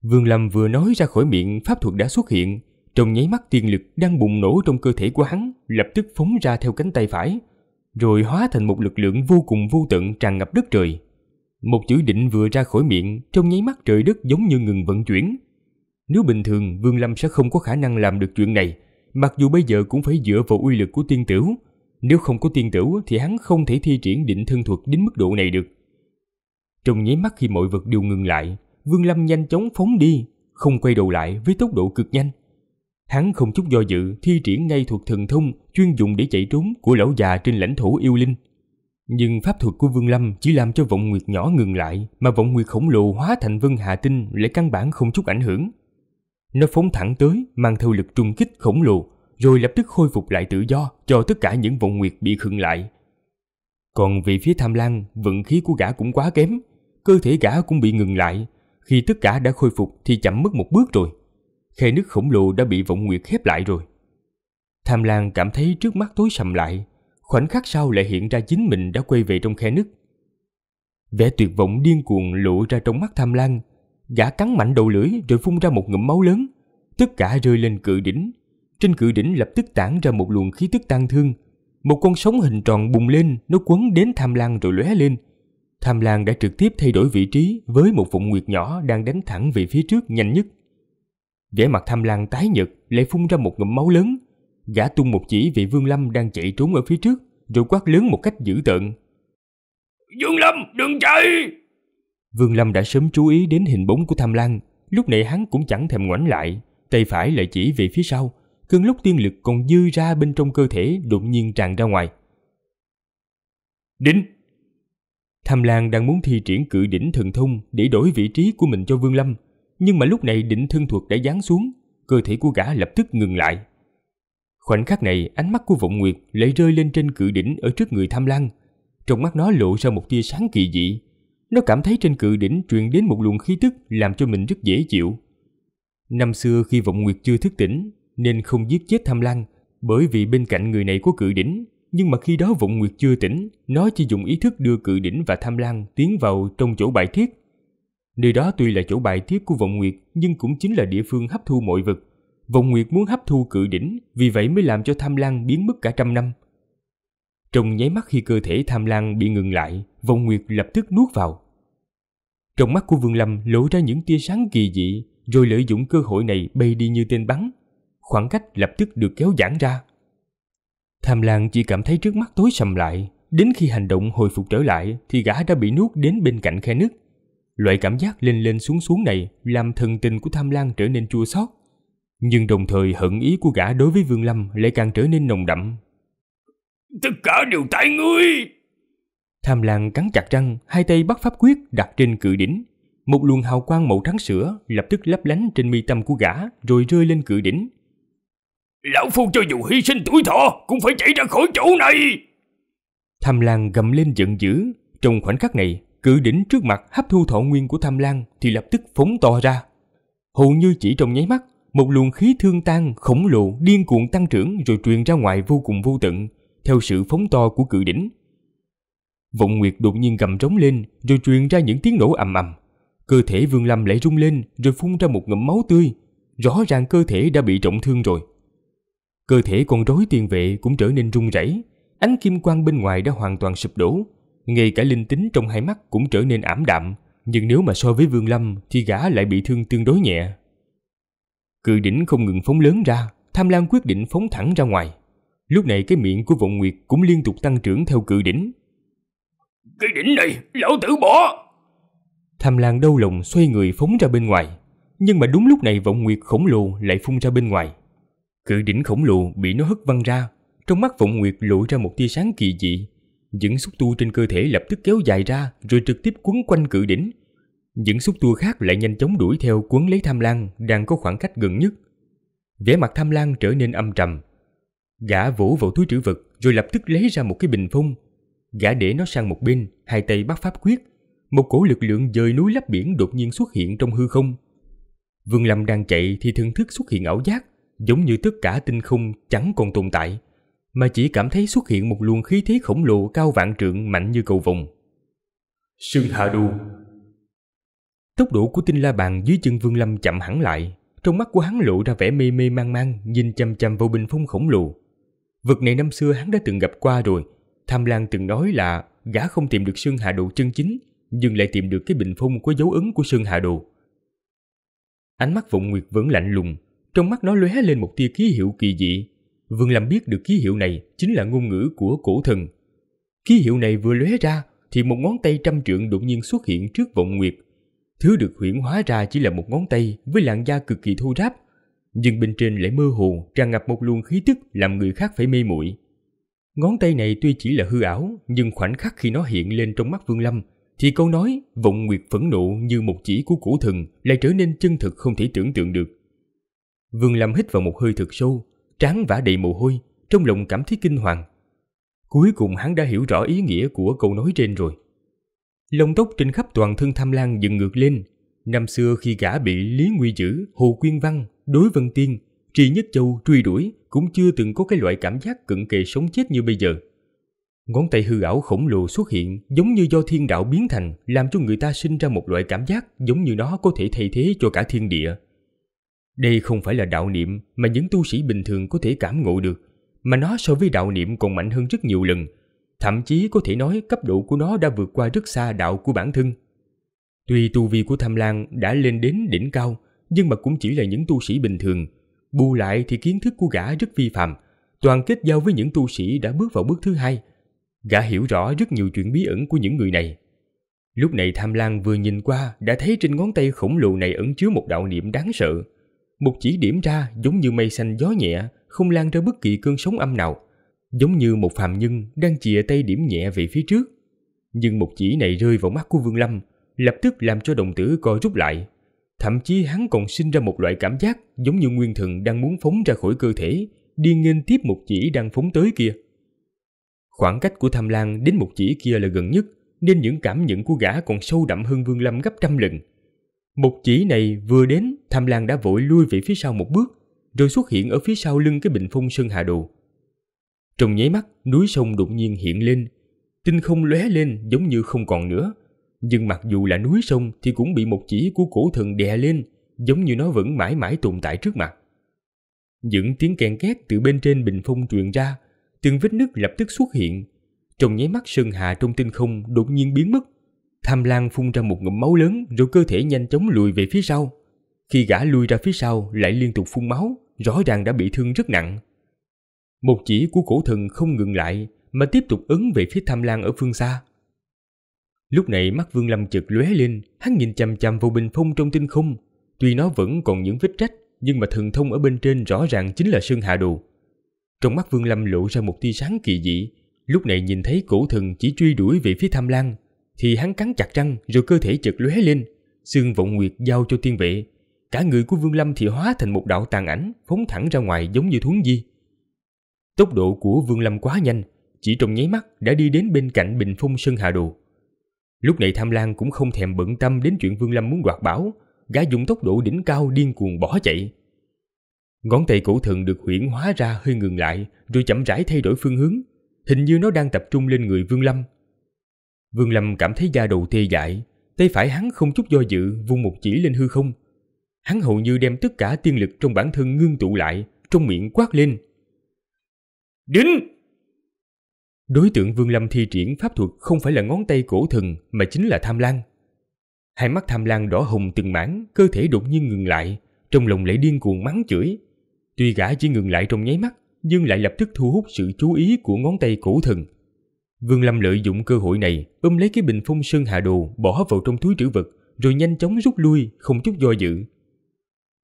Vương Lâm vừa nói ra khỏi miệng pháp thuật đã xuất hiện, trong nháy mắt tiên lực đang bùng nổ trong cơ thể của hắn lập tức phóng ra theo cánh tay phải, rồi hóa thành một lực lượng vô cùng vô tận tràn ngập đất trời. Một chữ định vừa ra khỏi miệng, trong nháy mắt trời đất giống như ngừng vận chuyển. Nếu bình thường, Vương Lâm sẽ không có khả năng làm được chuyện này, mặc dù bây giờ cũng phải dựa vào uy lực của tiên Tiểu. Nếu không có tiên Tiểu thì hắn không thể thi triển định thân thuật đến mức độ này được. Trong nháy mắt khi mọi vật đều ngừng lại, Vương Lâm nhanh chóng phóng đi, không quay đầu lại với tốc độ cực nhanh. Hắn không chút do dự thi triển ngay thuật thần thông chuyên dụng để chạy trốn của lão già trên lãnh thổ yêu linh. Nhưng pháp thuật của Vương Lâm chỉ làm cho vọng nguyệt nhỏ ngừng lại, mà vọng nguyệt khổng lồ hóa thành vân hạ tinh lại căn bản không chút ảnh hưởng. Nó phóng thẳng tới, mang theo lực trung kích khổng lồ, rồi lập tức khôi phục lại tự do cho tất cả những vọng nguyệt bị khựng lại. Còn về phía tham lan, vận khí của gã cũng quá kém, cơ thể gã cũng bị ngừng lại. Khi tất cả đã khôi phục thì chậm mất một bước rồi khe nước khổng lồ đã bị vọng nguyệt khép lại rồi. Tham lang cảm thấy trước mắt tối sầm lại, khoảnh khắc sau lại hiện ra chính mình đã quay về trong khe nứt. Vẻ tuyệt vọng điên cuồng lộ ra trong mắt Tham lang, gã cắn mạnh đầu lưỡi rồi phun ra một ngụm máu lớn, tất cả rơi lên cự đỉnh. Trên cự đỉnh lập tức tản ra một luồng khí tức tang thương, một con sóng hình tròn bùng lên, nó quấn đến Tham lang rồi lóe lên. Tham lang đã trực tiếp thay đổi vị trí với một vụng nguyệt nhỏ đang đánh thẳng về phía trước nhanh nhất vẻ mặt tham lang tái nhợt lại phun ra một ngụm máu lớn gã tung một chỉ vị vương lâm đang chạy trốn ở phía trước rồi quát lớn một cách dữ tợn vương lâm đừng chạy vương lâm đã sớm chú ý đến hình bóng của tham lang lúc này hắn cũng chẳng thèm ngoảnh lại tay phải lại chỉ về phía sau cơn lúc tiên lực còn dư ra bên trong cơ thể đột nhiên tràn ra ngoài đỉnh tham lang đang muốn thi triển cự đỉnh thần thông để đổi vị trí của mình cho vương lâm nhưng mà lúc này định thân thuộc đã giáng xuống, cơ thể của gã lập tức ngừng lại. Khoảnh khắc này, ánh mắt của Vọng Nguyệt lại rơi lên trên cự đỉnh ở trước người Tham lang Trong mắt nó lộ ra một tia sáng kỳ dị. Nó cảm thấy trên cự đỉnh truyền đến một luồng khí tức làm cho mình rất dễ chịu. Năm xưa khi Vọng Nguyệt chưa thức tỉnh, nên không giết chết Tham lang bởi vì bên cạnh người này có cự đỉnh, nhưng mà khi đó Vọng Nguyệt chưa tỉnh, nó chỉ dùng ý thức đưa cự đỉnh và Tham lang tiến vào trong chỗ bài thiết Nơi đó tuy là chỗ bài tiết của vọng nguyệt nhưng cũng chính là địa phương hấp thu mọi vật. Vọng nguyệt muốn hấp thu cự đỉnh, vì vậy mới làm cho tham lang biến mất cả trăm năm. Trong nháy mắt khi cơ thể tham lang bị ngừng lại, vọng nguyệt lập tức nuốt vào. Trong mắt của Vương Lâm lộ ra những tia sáng kỳ dị, rồi lợi dụng cơ hội này bay đi như tên bắn. Khoảng cách lập tức được kéo giãn ra. Tham lang chỉ cảm thấy trước mắt tối sầm lại, đến khi hành động hồi phục trở lại thì gã đã bị nuốt đến bên cạnh khe nước. Loại cảm giác lên lên xuống xuống này làm thần tình của Tham lang trở nên chua xót, nhưng đồng thời hận ý của gã đối với Vương Lâm lại càng trở nên nồng đậm. Tất cả đều tại ngươi! Tham lang cắn chặt răng, hai tay bắt pháp quyết đặt trên cự đỉnh. Một luồng hào quang màu trắng sữa lập tức lấp lánh trên mi tâm của gã rồi rơi lên cự đỉnh. Lão Phu cho dù hy sinh tuổi thọ cũng phải chạy ra khỏi chỗ này! Tham lang gầm lên giận dữ. Trong khoảnh khắc này, cự đỉnh trước mặt hấp thu thọ nguyên của tham lang thì lập tức phóng to ra. Hầu như chỉ trong nháy mắt, một luồng khí thương tan khổng lồ điên cuồng tăng trưởng rồi truyền ra ngoài vô cùng vô tận, theo sự phóng to của cự đỉnh. Vọng Nguyệt đột nhiên gầm rống lên rồi truyền ra những tiếng nổ ầm ầm. Cơ thể Vương Lâm lại rung lên rồi phun ra một ngụm máu tươi, rõ ràng cơ thể đã bị trọng thương rồi. Cơ thể con rối tiền vệ cũng trở nên rung rẩy, ánh kim quang bên ngoài đã hoàn toàn sụp đổ, ngay cả linh tính trong hai mắt cũng trở nên ảm đạm, nhưng nếu mà so với Vương Lâm thì gã lại bị thương tương đối nhẹ. Cự đỉnh không ngừng phóng lớn ra, Tham Lam quyết định phóng thẳng ra ngoài. Lúc này cái miệng của Vọng Nguyệt cũng liên tục tăng trưởng theo cự đỉnh. Cái đỉnh này, lão tử bỏ! Tham Lan đau lòng xoay người phóng ra bên ngoài, nhưng mà đúng lúc này Vọng Nguyệt khổng lồ lại phun ra bên ngoài. Cự đỉnh khổng lồ bị nó hất văng ra, trong mắt Vọng Nguyệt lộ ra một tia sáng kỳ dị, những xúc tu trên cơ thể lập tức kéo dài ra rồi trực tiếp quấn quanh cự đỉnh. Những xúc tu khác lại nhanh chóng đuổi theo quấn lấy tham lang đang có khoảng cách gần nhất. Vẻ mặt tham lang trở nên âm trầm. Gã vỗ vào túi trữ vật rồi lập tức lấy ra một cái bình phong. Gã để nó sang một bên, hai tay bắt pháp quyết. Một cổ lực lượng dời núi lấp biển đột nhiên xuất hiện trong hư không. Vương Lâm đang chạy thì thần thức xuất hiện ảo giác, giống như tất cả tinh không chẳng còn tồn tại mà chỉ cảm thấy xuất hiện một luồng khí thế khổng lồ cao vạn trượng mạnh như cầu vồng. Sương Hà Đu Tốc độ của tinh la bàn dưới chân Vương Lâm chậm hẳn lại, trong mắt của hắn lộ ra vẻ mê mê mang mang nhìn chăm chăm vào bình phong khổng lồ. Vật này năm xưa hắn đã từng gặp qua rồi, Tham Lan từng nói là gã không tìm được Sơn Hà Đồ chân chính, nhưng lại tìm được cái bình phong có dấu ấn của Sơn Hà Đồ. Ánh mắt Vọng Nguyệt vẫn lạnh lùng, trong mắt nó lóe lên một tia ký hiệu kỳ dị, Vương Lâm biết được ký hiệu này chính là ngôn ngữ của cổ thần. Ký hiệu này vừa lóe ra thì một ngón tay trăm trượng đột nhiên xuất hiện trước vọng nguyệt. Thứ được huyễn hóa ra chỉ là một ngón tay với làn da cực kỳ thô ráp, nhưng bên trên lại mơ hồ tràn ngập một luồng khí tức làm người khác phải mê muội. Ngón tay này tuy chỉ là hư ảo, nhưng khoảnh khắc khi nó hiện lên trong mắt Vương Lâm, thì câu nói vọng nguyệt phẫn nộ như một chỉ của cổ thần lại trở nên chân thực không thể tưởng tượng được. Vương Lâm hít vào một hơi thật sâu, trán vã đầy mồ hôi, trong lòng cảm thấy kinh hoàng. Cuối cùng hắn đã hiểu rõ ý nghĩa của câu nói trên rồi. Lông tóc trên khắp toàn thân Tham lang dựng ngược lên. Năm xưa khi gã bị Lý Nguy Dữ, Hồ Quyên Văn, Đối Vân Tiên, trì Nhất Châu truy đuổi cũng chưa từng có cái loại cảm giác cận kề sống chết như bây giờ. Ngón tay hư ảo khổng lồ xuất hiện giống như do thiên đạo biến thành làm cho người ta sinh ra một loại cảm giác giống như nó có thể thay thế cho cả thiên địa đây không phải là đạo niệm mà những tu sĩ bình thường có thể cảm ngộ được, mà nó so với đạo niệm còn mạnh hơn rất nhiều lần. Thậm chí có thể nói cấp độ của nó đã vượt qua rất xa đạo của bản thân. Tuy tu vi của Tham Lan đã lên đến đỉnh cao, nhưng mà cũng chỉ là những tu sĩ bình thường. Bù lại thì kiến thức của gã rất vi phạm, toàn kết giao với những tu sĩ đã bước vào bước thứ hai. Gã hiểu rõ rất nhiều chuyện bí ẩn của những người này. Lúc này Tham Lan vừa nhìn qua đã thấy trên ngón tay khổng lồ này ẩn chứa một đạo niệm đáng sợ một chỉ điểm ra giống như mây xanh gió nhẹ, không lan ra bất kỳ cơn sóng âm nào, giống như một phàm nhân đang chìa tay điểm nhẹ về phía trước. Nhưng một chỉ này rơi vào mắt của Vương Lâm, lập tức làm cho đồng tử co rút lại. Thậm chí hắn còn sinh ra một loại cảm giác giống như nguyên thần đang muốn phóng ra khỏi cơ thể, đi nghênh tiếp một chỉ đang phóng tới kia. Khoảng cách của tham lang đến một chỉ kia là gần nhất, nên những cảm nhận của gã còn sâu đậm hơn Vương Lâm gấp trăm lần. Một chỉ này vừa đến, Tham lang đã vội lui về phía sau một bước, rồi xuất hiện ở phía sau lưng cái bình phong sơn hạ đồ. Trong nháy mắt, núi sông đột nhiên hiện lên, tinh không lóe lên giống như không còn nữa. Nhưng mặc dù là núi sông thì cũng bị một chỉ của cổ thần đè lên, giống như nó vẫn mãi mãi tồn tại trước mặt. Những tiếng kèn két từ bên trên bình phong truyền ra, từng vết nứt lập tức xuất hiện. Trong nháy mắt sơn hạ trong tinh không đột nhiên biến mất, Tham lang phun ra một ngụm máu lớn rồi cơ thể nhanh chóng lùi về phía sau. Khi gã lùi ra phía sau lại liên tục phun máu, rõ ràng đã bị thương rất nặng. Một chỉ của cổ thần không ngừng lại mà tiếp tục ấn về phía Tham lang ở phương xa. Lúc này mắt Vương Lâm chợt lóe lên, hắn nhìn chằm chằm vô bình phong trong tinh khung Tuy nó vẫn còn những vết rách, nhưng mà thần thông ở bên trên rõ ràng chính là Sơn Hạ Đồ. Trong mắt Vương Lâm lộ ra một tia sáng kỳ dị, lúc này nhìn thấy cổ thần chỉ truy đuổi về phía Tham lang thì hắn cắn chặt răng rồi cơ thể chợt lóe lên, xương vọng nguyệt giao cho tiên vệ. Cả người của Vương Lâm thì hóa thành một đạo tàn ảnh phóng thẳng ra ngoài giống như thuấn di. Tốc độ của Vương Lâm quá nhanh, chỉ trong nháy mắt đã đi đến bên cạnh bình phong Sơn Hà Đồ. Lúc này Tham lang cũng không thèm bận tâm đến chuyện Vương Lâm muốn đoạt bảo, gã dùng tốc độ đỉnh cao điên cuồng bỏ chạy. Ngón tay cổ thần được huyễn hóa ra hơi ngừng lại rồi chậm rãi thay đổi phương hướng, hình như nó đang tập trung lên người Vương Lâm Vương Lâm cảm thấy da đầu tê dại, tay phải hắn không chút do dự vung một chỉ lên hư không. Hắn hầu như đem tất cả tiên lực trong bản thân ngưng tụ lại, trong miệng quát lên. Đính! Đối tượng Vương Lâm thi triển pháp thuật không phải là ngón tay cổ thần mà chính là tham lang. Hai mắt tham lang đỏ hồng từng mảng, cơ thể đột nhiên ngừng lại, trong lòng lại điên cuồng mắng chửi. Tuy gã chỉ ngừng lại trong nháy mắt, nhưng lại lập tức thu hút sự chú ý của ngón tay cổ thần. Vương Lâm lợi dụng cơ hội này, ôm lấy cái bình phong sơn hạ đồ, bỏ vào trong túi trữ vật, rồi nhanh chóng rút lui, không chút do dự.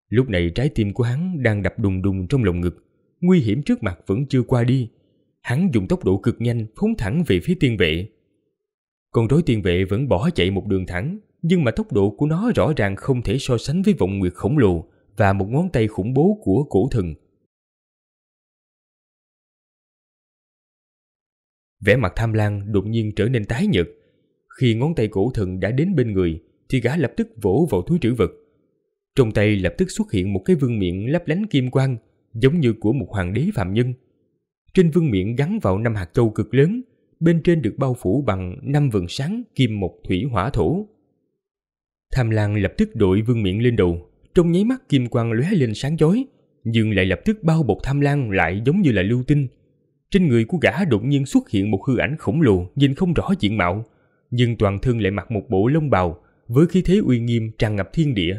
Lúc này trái tim của hắn đang đập đùng đùng trong lồng ngực, nguy hiểm trước mặt vẫn chưa qua đi. Hắn dùng tốc độ cực nhanh phóng thẳng về phía tiên vệ. Con rối tiên vệ vẫn bỏ chạy một đường thẳng, nhưng mà tốc độ của nó rõ ràng không thể so sánh với vọng nguyệt khổng lồ và một ngón tay khủng bố của cổ thần vẻ mặt tham lang đột nhiên trở nên tái nhợt. Khi ngón tay cổ thần đã đến bên người, thì gã lập tức vỗ vào túi trữ vật. Trong tay lập tức xuất hiện một cái vương miện lấp lánh kim quang, giống như của một hoàng đế phạm nhân. Trên vương miện gắn vào năm hạt châu cực lớn, bên trên được bao phủ bằng năm vầng sáng kim mộc thủy hỏa thổ. Tham lang lập tức đội vương miện lên đầu, trong nháy mắt kim quang lóe lên sáng chói, nhưng lại lập tức bao bọc tham lang lại giống như là lưu tinh, trên người của gã đột nhiên xuất hiện một hư ảnh khổng lồ nhìn không rõ diện mạo, nhưng toàn thân lại mặc một bộ lông bào với khí thế uy nghiêm tràn ngập thiên địa.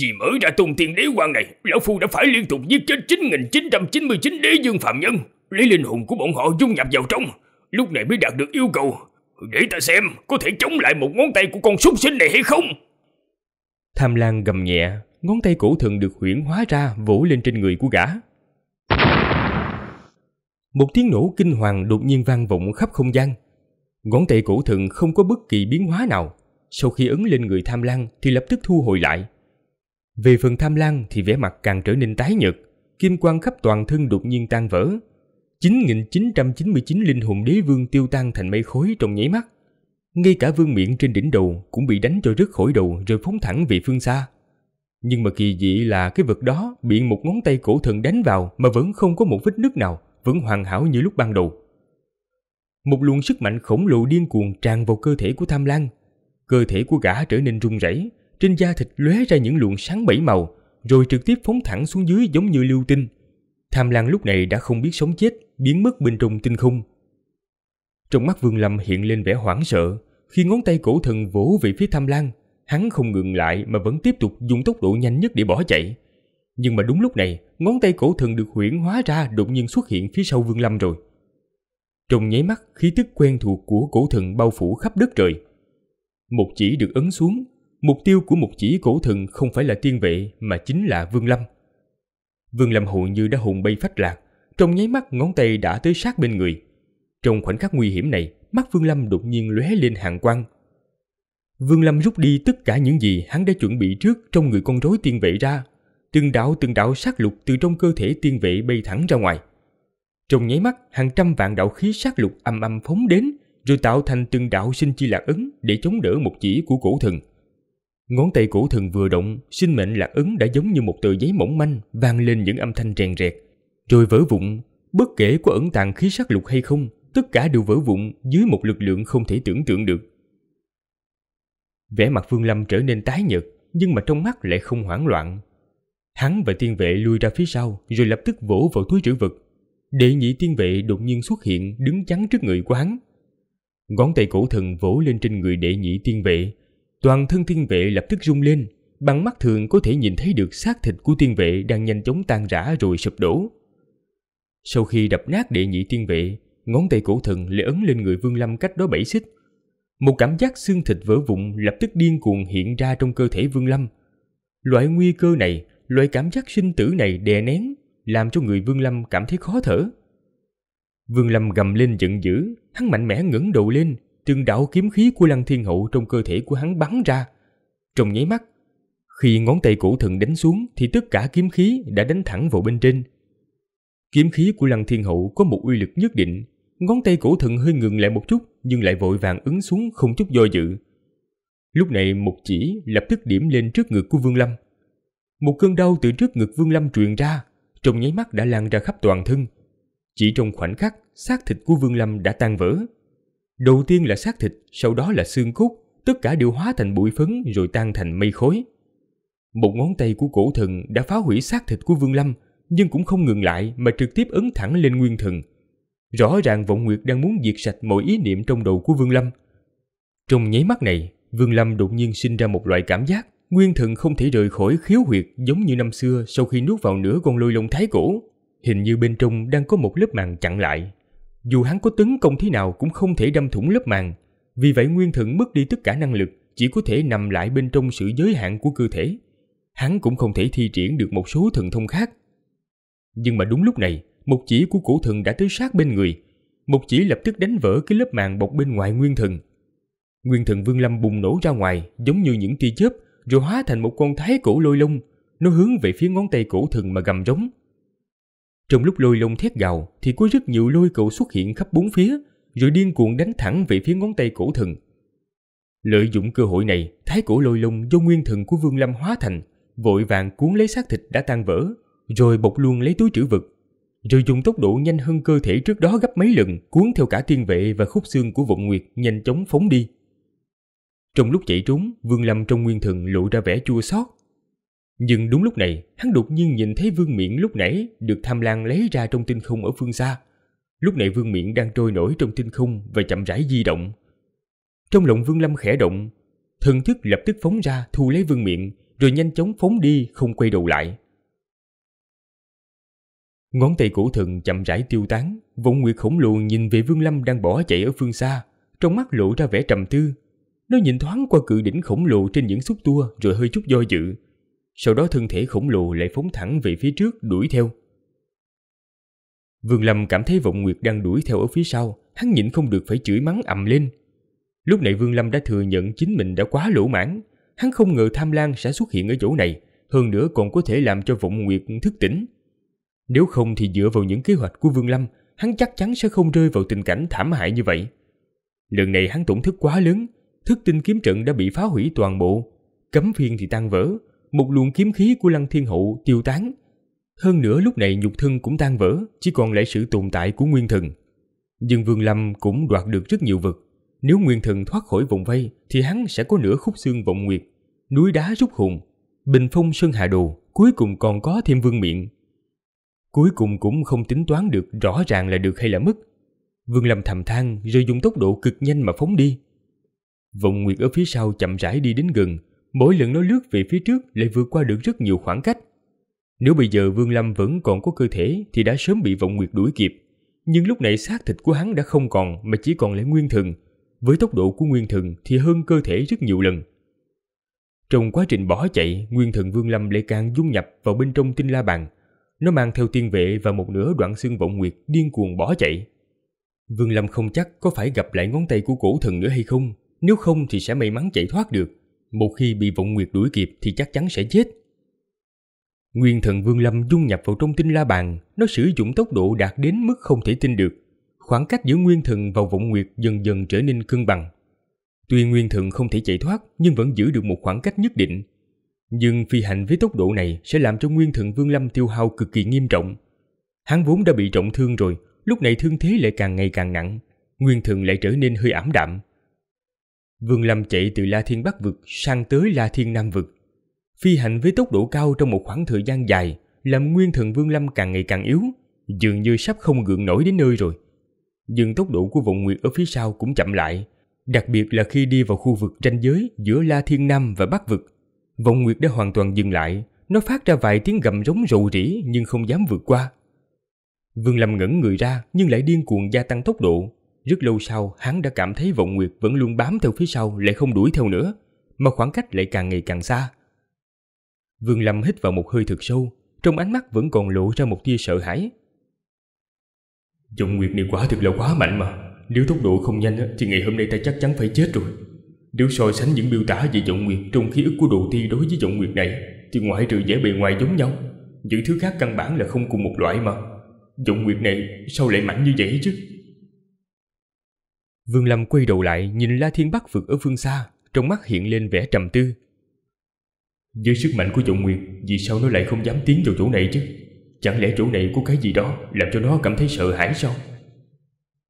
Vì mới ra tôn thiên đế quan này, lão phu đã phải liên tục giết chết chín chín chín nghìn trăm mươi chín đế dương phạm nhân, lấy linh hồn của bọn họ dung nhập vào trong, lúc này mới đạt được yêu cầu. Để ta xem có thể chống lại một ngón tay của con súc sinh này hay không. Tham Lang gầm nhẹ, ngón tay cổ thần được huyễn hóa ra vỗ lên trên người của gã một tiếng nổ kinh hoàng đột nhiên vang vọng khắp không gian. Ngón tay cổ thượng không có bất kỳ biến hóa nào. Sau khi ấn lên người tham lang thì lập tức thu hồi lại. Về phần tham lang thì vẻ mặt càng trở nên tái nhợt, kim quang khắp toàn thân đột nhiên tan vỡ. 9999 linh hồn đế vương tiêu tan thành mây khói trong nháy mắt. Ngay cả vương miệng trên đỉnh đầu cũng bị đánh cho rớt khỏi đầu rồi phóng thẳng về phương xa. Nhưng mà kỳ dị là cái vật đó bị một ngón tay cổ thần đánh vào mà vẫn không có một vết nứt nào vẫn hoàn hảo như lúc ban đầu. Một luồng sức mạnh khổng lồ điên cuồng tràn vào cơ thể của Tham lang, Cơ thể của gã trở nên rung rẩy, trên da thịt lóe ra những luồng sáng bảy màu, rồi trực tiếp phóng thẳng xuống dưới giống như lưu tinh. Tham lang lúc này đã không biết sống chết, biến mất bên trong tinh không. Trong mắt Vương Lâm hiện lên vẻ hoảng sợ, khi ngón tay cổ thần vỗ về phía Tham lang, hắn không ngừng lại mà vẫn tiếp tục dùng tốc độ nhanh nhất để bỏ chạy nhưng mà đúng lúc này, ngón tay cổ thần được huyễn hóa ra đột nhiên xuất hiện phía sau Vương Lâm rồi. Trong nháy mắt, khí tức quen thuộc của cổ thần bao phủ khắp đất trời. Một chỉ được ấn xuống, mục tiêu của một chỉ cổ thần không phải là tiên vệ mà chính là Vương Lâm. Vương Lâm hầu như đã hồn bay phách lạc, trong nháy mắt ngón tay đã tới sát bên người. Trong khoảnh khắc nguy hiểm này, mắt Vương Lâm đột nhiên lóe lên hàng quang. Vương Lâm rút đi tất cả những gì hắn đã chuẩn bị trước trong người con rối tiên vệ ra, từng đạo từng đạo sát lục từ trong cơ thể tiên vệ bay thẳng ra ngoài. Trong nháy mắt, hàng trăm vạn đạo khí sát lục âm âm phóng đến, rồi tạo thành từng đạo sinh chi lạc ứng để chống đỡ một chỉ của cổ thần. Ngón tay cổ thần vừa động, sinh mệnh lạc ứng đã giống như một tờ giấy mỏng manh vang lên những âm thanh rèn rẹt, rồi vỡ vụn. Bất kể có ẩn tàng khí sát lục hay không, tất cả đều vỡ vụn dưới một lực lượng không thể tưởng tượng được. Vẻ mặt Vương Lâm trở nên tái nhợt, nhưng mà trong mắt lại không hoảng loạn Hắn và tiên vệ lui ra phía sau rồi lập tức vỗ vào túi trữ vật. Đệ nhị tiên vệ đột nhiên xuất hiện đứng chắn trước người của hắn. Ngón tay cổ thần vỗ lên trên người đệ nhị tiên vệ. Toàn thân tiên vệ lập tức rung lên. Bằng mắt thường có thể nhìn thấy được xác thịt của tiên vệ đang nhanh chóng tan rã rồi sụp đổ. Sau khi đập nát đệ nhị tiên vệ, ngón tay cổ thần lại ấn lên người Vương Lâm cách đó bảy xích. Một cảm giác xương thịt vỡ vụn lập tức điên cuồng hiện ra trong cơ thể Vương Lâm. Loại nguy cơ này loại cảm giác sinh tử này đè nén, làm cho người Vương Lâm cảm thấy khó thở. Vương Lâm gầm lên giận dữ, hắn mạnh mẽ ngẩng đầu lên, từng đạo kiếm khí của Lăng Thiên Hậu trong cơ thể của hắn bắn ra. Trong nháy mắt, khi ngón tay cổ thần đánh xuống thì tất cả kiếm khí đã đánh thẳng vào bên trên. Kiếm khí của Lăng Thiên Hậu có một uy lực nhất định, ngón tay cổ thần hơi ngừng lại một chút nhưng lại vội vàng ứng xuống không chút do dự. Lúc này một chỉ lập tức điểm lên trước ngực của Vương Lâm. Một cơn đau từ trước ngực Vương Lâm truyền ra, trong nháy mắt đã lan ra khắp toàn thân. Chỉ trong khoảnh khắc, xác thịt của Vương Lâm đã tan vỡ. Đầu tiên là xác thịt, sau đó là xương cốt, tất cả đều hóa thành bụi phấn rồi tan thành mây khối. Một ngón tay của cổ thần đã phá hủy xác thịt của Vương Lâm, nhưng cũng không ngừng lại mà trực tiếp ấn thẳng lên nguyên thần. Rõ ràng Vọng Nguyệt đang muốn diệt sạch mọi ý niệm trong đầu của Vương Lâm. Trong nháy mắt này, Vương Lâm đột nhiên sinh ra một loại cảm giác Nguyên thần không thể rời khỏi khiếu huyệt giống như năm xưa sau khi nuốt vào nửa con lôi lông thái cổ. Hình như bên trong đang có một lớp màng chặn lại. Dù hắn có tấn công thế nào cũng không thể đâm thủng lớp màng. Vì vậy nguyên thần mất đi tất cả năng lực, chỉ có thể nằm lại bên trong sự giới hạn của cơ thể. Hắn cũng không thể thi triển được một số thần thông khác. Nhưng mà đúng lúc này, một chỉ của cổ thần đã tới sát bên người. Một chỉ lập tức đánh vỡ cái lớp màng bọc bên ngoài nguyên thần. Nguyên thần Vương Lâm bùng nổ ra ngoài giống như những tia chớp rồi hóa thành một con thái cổ lôi lung, nó hướng về phía ngón tay cổ thần mà gầm rống. Trong lúc lôi lung thét gào thì có rất nhiều lôi cậu xuất hiện khắp bốn phía, rồi điên cuồng đánh thẳng về phía ngón tay cổ thần. Lợi dụng cơ hội này, thái cổ lôi lung do nguyên thần của Vương Lâm hóa thành, vội vàng cuốn lấy xác thịt đã tan vỡ, rồi bọc luôn lấy túi trữ vật, rồi dùng tốc độ nhanh hơn cơ thể trước đó gấp mấy lần cuốn theo cả tiên vệ và khúc xương của vọng nguyệt nhanh chóng phóng đi. Trong lúc chạy trốn, Vương Lâm trong nguyên thần lộ ra vẻ chua xót. Nhưng đúng lúc này, hắn đột nhiên nhìn thấy Vương Miện lúc nãy được Tham lang lấy ra trong tinh không ở phương xa. Lúc này Vương Miện đang trôi nổi trong tinh không và chậm rãi di động. Trong lòng Vương Lâm khẽ động, thần thức lập tức phóng ra thu lấy Vương Miện, rồi nhanh chóng phóng đi không quay đầu lại. Ngón tay cổ thần chậm rãi tiêu tán, Vọng Nguyệt khổng lồ nhìn về Vương Lâm đang bỏ chạy ở phương xa, trong mắt lộ ra vẻ trầm tư nó nhìn thoáng qua cự đỉnh khổng lồ trên những xúc tua rồi hơi chút do dự. Sau đó thân thể khổng lồ lại phóng thẳng về phía trước đuổi theo. Vương Lâm cảm thấy Vọng Nguyệt đang đuổi theo ở phía sau, hắn nhịn không được phải chửi mắng ầm lên. Lúc này Vương Lâm đã thừa nhận chính mình đã quá lỗ mãn, hắn không ngờ Tham Lang sẽ xuất hiện ở chỗ này, hơn nữa còn có thể làm cho Vọng Nguyệt thức tỉnh. Nếu không thì dựa vào những kế hoạch của Vương Lâm, hắn chắc chắn sẽ không rơi vào tình cảnh thảm hại như vậy. Lần này hắn tổn thất quá lớn, thức tinh kiếm trận đã bị phá hủy toàn bộ, cấm phiên thì tan vỡ, một luồng kiếm khí của Lăng Thiên Hậu tiêu tán. Hơn nữa lúc này nhục thân cũng tan vỡ, chỉ còn lại sự tồn tại của Nguyên Thần. Nhưng Vương Lâm cũng đoạt được rất nhiều vật Nếu Nguyên Thần thoát khỏi vòng vây thì hắn sẽ có nửa khúc xương vọng nguyệt, núi đá rút hùng bình phong sơn hà đồ, cuối cùng còn có thêm vương miệng. Cuối cùng cũng không tính toán được rõ ràng là được hay là mất. Vương Lâm thầm than rồi dùng tốc độ cực nhanh mà phóng đi, Vọng Nguyệt ở phía sau chậm rãi đi đến gần, mỗi lần nó lướt về phía trước lại vượt qua được rất nhiều khoảng cách. Nếu bây giờ Vương Lâm vẫn còn có cơ thể thì đã sớm bị Vọng Nguyệt đuổi kịp. Nhưng lúc này xác thịt của hắn đã không còn mà chỉ còn lại nguyên thần. Với tốc độ của nguyên thần thì hơn cơ thể rất nhiều lần. Trong quá trình bỏ chạy, nguyên thần Vương Lâm lại càng dung nhập vào bên trong tinh la bàn. Nó mang theo tiên vệ và một nửa đoạn xương vọng nguyệt điên cuồng bỏ chạy. Vương Lâm không chắc có phải gặp lại ngón tay của cổ thần nữa hay không, nếu không thì sẽ may mắn chạy thoát được. Một khi bị vọng nguyệt đuổi kịp thì chắc chắn sẽ chết. Nguyên thần Vương Lâm dung nhập vào trong tinh la bàn, nó sử dụng tốc độ đạt đến mức không thể tin được. Khoảng cách giữa nguyên thần và vọng nguyệt dần dần trở nên cân bằng. Tuy nguyên thần không thể chạy thoát nhưng vẫn giữ được một khoảng cách nhất định. Nhưng phi hành với tốc độ này sẽ làm cho nguyên thần Vương Lâm tiêu hao cực kỳ nghiêm trọng. Hắn vốn đã bị trọng thương rồi, lúc này thương thế lại càng ngày càng nặng, nguyên thần lại trở nên hơi ảm đạm. Vương Lâm chạy từ La Thiên Bắc Vực sang tới La Thiên Nam Vực. Phi hành với tốc độ cao trong một khoảng thời gian dài, làm nguyên thần Vương Lâm càng ngày càng yếu, dường như sắp không gượng nổi đến nơi rồi. Nhưng tốc độ của vọng nguyệt ở phía sau cũng chậm lại, đặc biệt là khi đi vào khu vực ranh giới giữa La Thiên Nam và Bắc Vực. Vọng nguyệt đã hoàn toàn dừng lại, nó phát ra vài tiếng gầm rống rầu rĩ nhưng không dám vượt qua. Vương Lâm ngẩn người ra nhưng lại điên cuồng gia tăng tốc độ, rất lâu sau, hắn đã cảm thấy vọng nguyệt vẫn luôn bám theo phía sau lại không đuổi theo nữa, mà khoảng cách lại càng ngày càng xa. Vương Lâm hít vào một hơi thật sâu, trong ánh mắt vẫn còn lộ ra một tia sợ hãi. Vọng nguyệt này quá thực là quá mạnh mà, nếu tốc độ không nhanh thì ngày hôm nay ta chắc chắn phải chết rồi. Nếu so sánh những miêu tả về vọng nguyệt trong ký ức của đồ ti đối với vọng nguyệt này thì ngoại trừ vẻ bề ngoài giống nhau, những thứ khác căn bản là không cùng một loại mà. Vọng nguyệt này sao lại mạnh như vậy chứ? Vương Lâm quay đầu lại nhìn La Thiên Bắc vượt ở phương xa, trong mắt hiện lên vẻ trầm tư. Với sức mạnh của Dụng Nguyên, vì sao nó lại không dám tiến vào chỗ này chứ? Chẳng lẽ chỗ này có cái gì đó làm cho nó cảm thấy sợ hãi sao?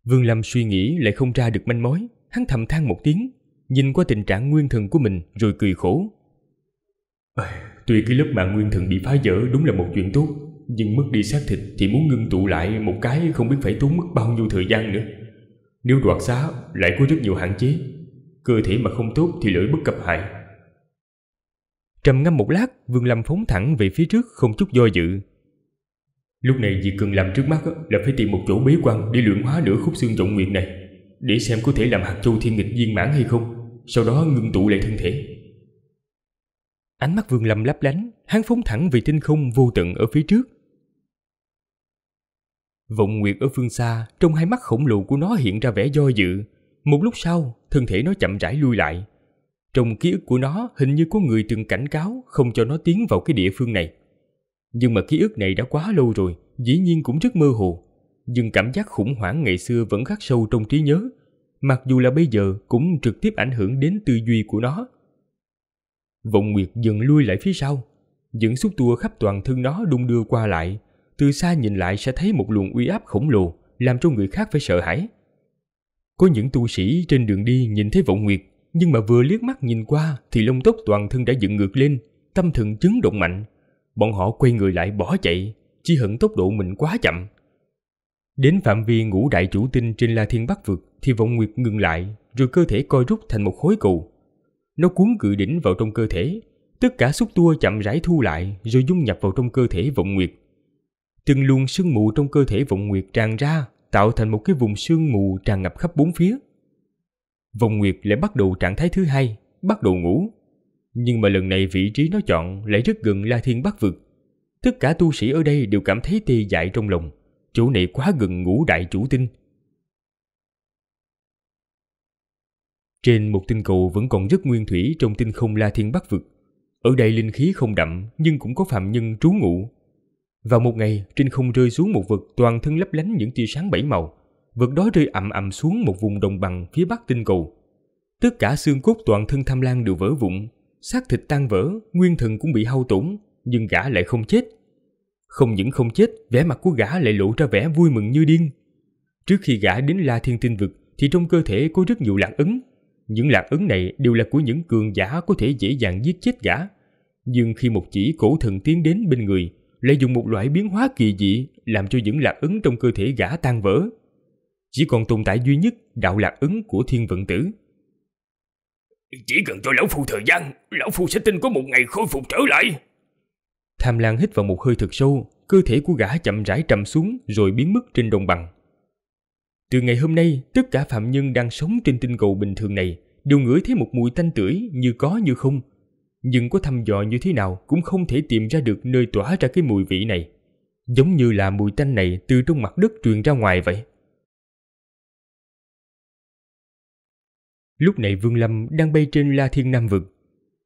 Vương Lâm suy nghĩ lại không ra được manh mối, hắn thầm than một tiếng, nhìn qua tình trạng nguyên thần của mình rồi cười khổ. À, tuy cái lớp mạng nguyên thần bị phá vỡ đúng là một chuyện tốt, nhưng mất đi xác thịt thì muốn ngưng tụ lại một cái không biết phải tốn mất bao nhiêu thời gian nữa. Nếu đoạt xá lại có rất nhiều hạn chế Cơ thể mà không tốt thì lưỡi bất cập hại Trầm ngâm một lát Vương Lâm phóng thẳng về phía trước không chút do dự Lúc này việc cần làm trước mắt là phải tìm một chỗ bế quan để luyện hóa nửa khúc xương rộng nguyệt này để xem có thể làm hạt châu thiên nghịch viên mãn hay không, sau đó ngưng tụ lại thân thể. Ánh mắt Vương Lâm lấp lánh, hắn phóng thẳng về tinh không vô tận ở phía trước, Vọng Nguyệt ở phương xa, trong hai mắt khổng lồ của nó hiện ra vẻ do dự. Một lúc sau, thân thể nó chậm rãi lui lại. Trong ký ức của nó hình như có người từng cảnh cáo không cho nó tiến vào cái địa phương này. Nhưng mà ký ức này đã quá lâu rồi, dĩ nhiên cũng rất mơ hồ. Nhưng cảm giác khủng hoảng ngày xưa vẫn khắc sâu trong trí nhớ, mặc dù là bây giờ cũng trực tiếp ảnh hưởng đến tư duy của nó. Vọng Nguyệt dần lui lại phía sau, những xúc tua khắp toàn thân nó đung đưa qua lại, từ xa nhìn lại sẽ thấy một luồng uy áp khổng lồ làm cho người khác phải sợ hãi. Có những tu sĩ trên đường đi nhìn thấy vọng nguyệt, nhưng mà vừa liếc mắt nhìn qua thì lông tóc toàn thân đã dựng ngược lên, tâm thần chấn động mạnh. Bọn họ quay người lại bỏ chạy, chỉ hận tốc độ mình quá chậm. Đến phạm vi ngũ đại chủ tinh trên La Thiên Bắc Vực thì vọng nguyệt ngừng lại, rồi cơ thể coi rút thành một khối cầu. Nó cuốn cự đỉnh vào trong cơ thể, tất cả xúc tua chậm rãi thu lại rồi dung nhập vào trong cơ thể vọng nguyệt từng luồng sương mù trong cơ thể vọng nguyệt tràn ra, tạo thành một cái vùng sương mù tràn ngập khắp bốn phía. Vọng nguyệt lại bắt đầu trạng thái thứ hai, bắt đầu ngủ. Nhưng mà lần này vị trí nó chọn lại rất gần La Thiên Bắc Vực. Tất cả tu sĩ ở đây đều cảm thấy tê dại trong lòng, chỗ này quá gần ngũ đại chủ tinh. Trên một tinh cầu vẫn còn rất nguyên thủy trong tinh không La Thiên Bắc Vực. Ở đây linh khí không đậm nhưng cũng có phạm nhân trú ngụ vào một ngày, trên không rơi xuống một vực toàn thân lấp lánh những tia sáng bảy màu. Vực đó rơi ầm ầm xuống một vùng đồng bằng phía bắc tinh cầu. Tất cả xương cốt toàn thân tham lang đều vỡ vụn, xác thịt tan vỡ, nguyên thần cũng bị hao tổn, nhưng gã lại không chết. Không những không chết, vẻ mặt của gã lại lộ ra vẻ vui mừng như điên. Trước khi gã đến La Thiên Tinh Vực thì trong cơ thể có rất nhiều lạc ứng. Những lạc ứng này đều là của những cường giả có thể dễ dàng giết chết gã. Nhưng khi một chỉ cổ thần tiến đến bên người lại dùng một loại biến hóa kỳ dị làm cho những lạc ứng trong cơ thể gã tan vỡ. Chỉ còn tồn tại duy nhất đạo lạc ứng của thiên vận tử. Chỉ cần cho lão phu thời gian, lão phu sẽ tin có một ngày khôi phục trở lại. Tham lang hít vào một hơi thật sâu, cơ thể của gã chậm rãi trầm xuống rồi biến mất trên đồng bằng. Từ ngày hôm nay, tất cả phạm nhân đang sống trên tinh cầu bình thường này đều ngửi thấy một mùi tanh tưởi như có như không nhưng có thăm dò như thế nào cũng không thể tìm ra được nơi tỏa ra cái mùi vị này. Giống như là mùi tanh này từ trong mặt đất truyền ra ngoài vậy. Lúc này Vương Lâm đang bay trên La Thiên Nam Vực.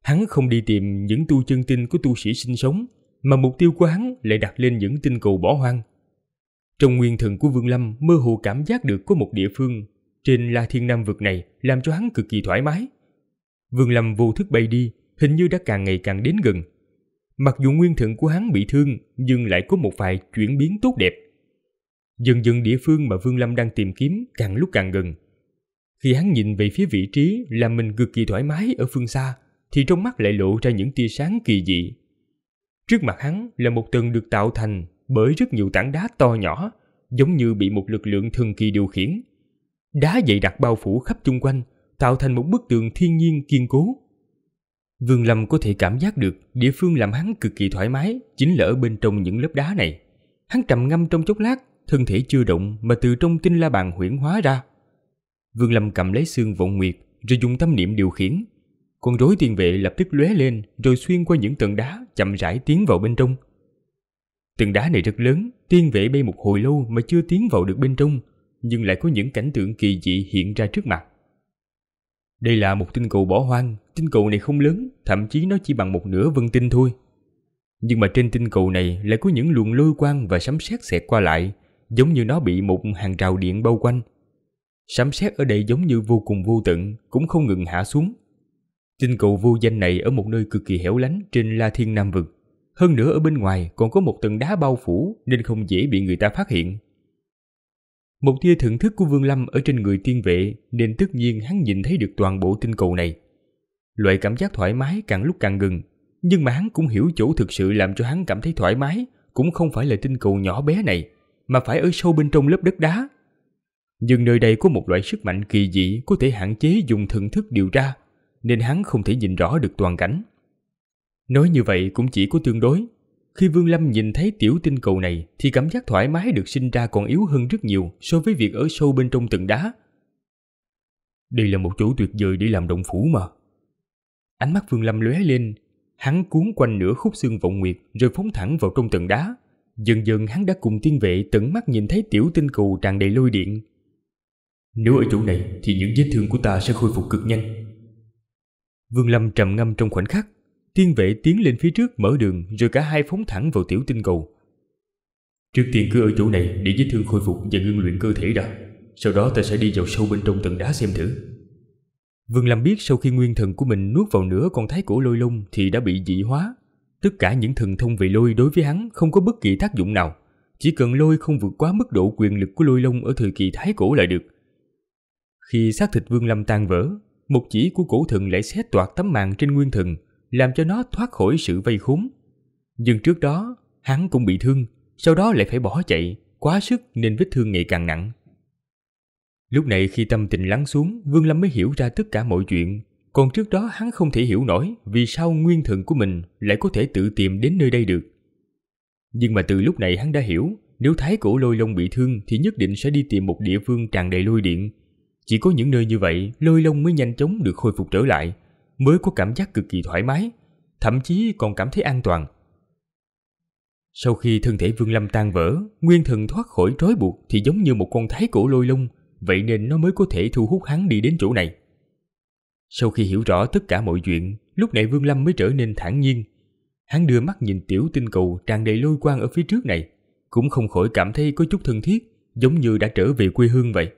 Hắn không đi tìm những tu chân tinh của tu sĩ sinh sống, mà mục tiêu của hắn lại đặt lên những tinh cầu bỏ hoang. Trong nguyên thần của Vương Lâm mơ hồ cảm giác được có một địa phương trên La Thiên Nam Vực này làm cho hắn cực kỳ thoải mái. Vương Lâm vô thức bay đi, hình như đã càng ngày càng đến gần. Mặc dù nguyên thượng của hắn bị thương, nhưng lại có một vài chuyển biến tốt đẹp. Dần dần địa phương mà Vương Lâm đang tìm kiếm càng lúc càng gần. Khi hắn nhìn về phía vị trí làm mình cực kỳ thoải mái ở phương xa, thì trong mắt lại lộ ra những tia sáng kỳ dị. Trước mặt hắn là một tầng được tạo thành bởi rất nhiều tảng đá to nhỏ, giống như bị một lực lượng thần kỳ điều khiển. Đá dày đặc bao phủ khắp chung quanh, tạo thành một bức tường thiên nhiên kiên cố. Vương Lâm có thể cảm giác được địa phương làm hắn cực kỳ thoải mái chính là ở bên trong những lớp đá này. Hắn trầm ngâm trong chốc lát, thân thể chưa động mà từ trong tinh la bàn huyễn hóa ra. Vương Lâm cầm lấy xương vọng nguyệt rồi dùng tâm niệm điều khiển. Con rối tiền vệ lập tức lóe lên rồi xuyên qua những tầng đá chậm rãi tiến vào bên trong. Tầng đá này rất lớn, tiên vệ bay một hồi lâu mà chưa tiến vào được bên trong, nhưng lại có những cảnh tượng kỳ dị hiện ra trước mặt. Đây là một tinh cầu bỏ hoang tinh cầu này không lớn, thậm chí nó chỉ bằng một nửa vân tinh thôi. Nhưng mà trên tinh cầu này lại có những luồng lôi quang và sấm sét xẹt qua lại, giống như nó bị một hàng rào điện bao quanh. Sấm sét ở đây giống như vô cùng vô tận, cũng không ngừng hạ xuống. Tinh cầu vô danh này ở một nơi cực kỳ hẻo lánh trên La Thiên Nam Vực. Hơn nữa ở bên ngoài còn có một tầng đá bao phủ nên không dễ bị người ta phát hiện. Một tia thưởng thức của Vương Lâm ở trên người tiên vệ nên tất nhiên hắn nhìn thấy được toàn bộ tinh cầu này. Loại cảm giác thoải mái càng lúc càng gần, nhưng mà hắn cũng hiểu chỗ thực sự làm cho hắn cảm thấy thoải mái cũng không phải là tinh cầu nhỏ bé này, mà phải ở sâu bên trong lớp đất đá. Nhưng nơi đây có một loại sức mạnh kỳ dị có thể hạn chế dùng thần thức điều tra, nên hắn không thể nhìn rõ được toàn cảnh. Nói như vậy cũng chỉ có tương đối. Khi Vương Lâm nhìn thấy tiểu tinh cầu này thì cảm giác thoải mái được sinh ra còn yếu hơn rất nhiều so với việc ở sâu bên trong từng đá. Đây là một chỗ tuyệt vời để làm động phủ mà. Ánh mắt Vương Lâm lóe lên, hắn cuốn quanh nửa khúc xương vọng nguyệt rồi phóng thẳng vào trong tầng đá. Dần dần hắn đã cùng tiên vệ tận mắt nhìn thấy tiểu tinh cầu tràn đầy lôi điện. Nếu ở chỗ này thì những vết thương của ta sẽ khôi phục cực nhanh. Vương Lâm trầm ngâm trong khoảnh khắc, tiên vệ tiến lên phía trước mở đường rồi cả hai phóng thẳng vào tiểu tinh cầu. Trước tiên cứ ở chỗ này để vết thương khôi phục và ngưng luyện cơ thể đã. Sau đó ta sẽ đi vào sâu bên trong tầng đá xem thử. Vương Lâm biết sau khi nguyên thần của mình nuốt vào nửa con thái cổ lôi lung thì đã bị dị hóa. Tất cả những thần thông về lôi đối với hắn không có bất kỳ tác dụng nào. Chỉ cần lôi không vượt quá mức độ quyền lực của lôi lung ở thời kỳ thái cổ lại được. Khi xác thịt Vương Lâm tan vỡ, một chỉ của cổ thần lại xé toạc tấm màn trên nguyên thần, làm cho nó thoát khỏi sự vây khốn. Nhưng trước đó, hắn cũng bị thương, sau đó lại phải bỏ chạy, quá sức nên vết thương ngày càng nặng. Lúc này khi tâm tình lắng xuống, Vương Lâm mới hiểu ra tất cả mọi chuyện. Còn trước đó hắn không thể hiểu nổi vì sao nguyên thần của mình lại có thể tự tìm đến nơi đây được. Nhưng mà từ lúc này hắn đã hiểu, nếu thái cổ lôi long bị thương thì nhất định sẽ đi tìm một địa phương tràn đầy lôi điện. Chỉ có những nơi như vậy, lôi long mới nhanh chóng được khôi phục trở lại, mới có cảm giác cực kỳ thoải mái, thậm chí còn cảm thấy an toàn. Sau khi thân thể Vương Lâm tan vỡ, nguyên thần thoát khỏi trói buộc thì giống như một con thái cổ lôi lung vậy nên nó mới có thể thu hút hắn đi đến chỗ này. Sau khi hiểu rõ tất cả mọi chuyện, lúc này Vương Lâm mới trở nên thản nhiên. Hắn đưa mắt nhìn tiểu tinh cầu tràn đầy lôi quang ở phía trước này, cũng không khỏi cảm thấy có chút thân thiết, giống như đã trở về quê hương vậy.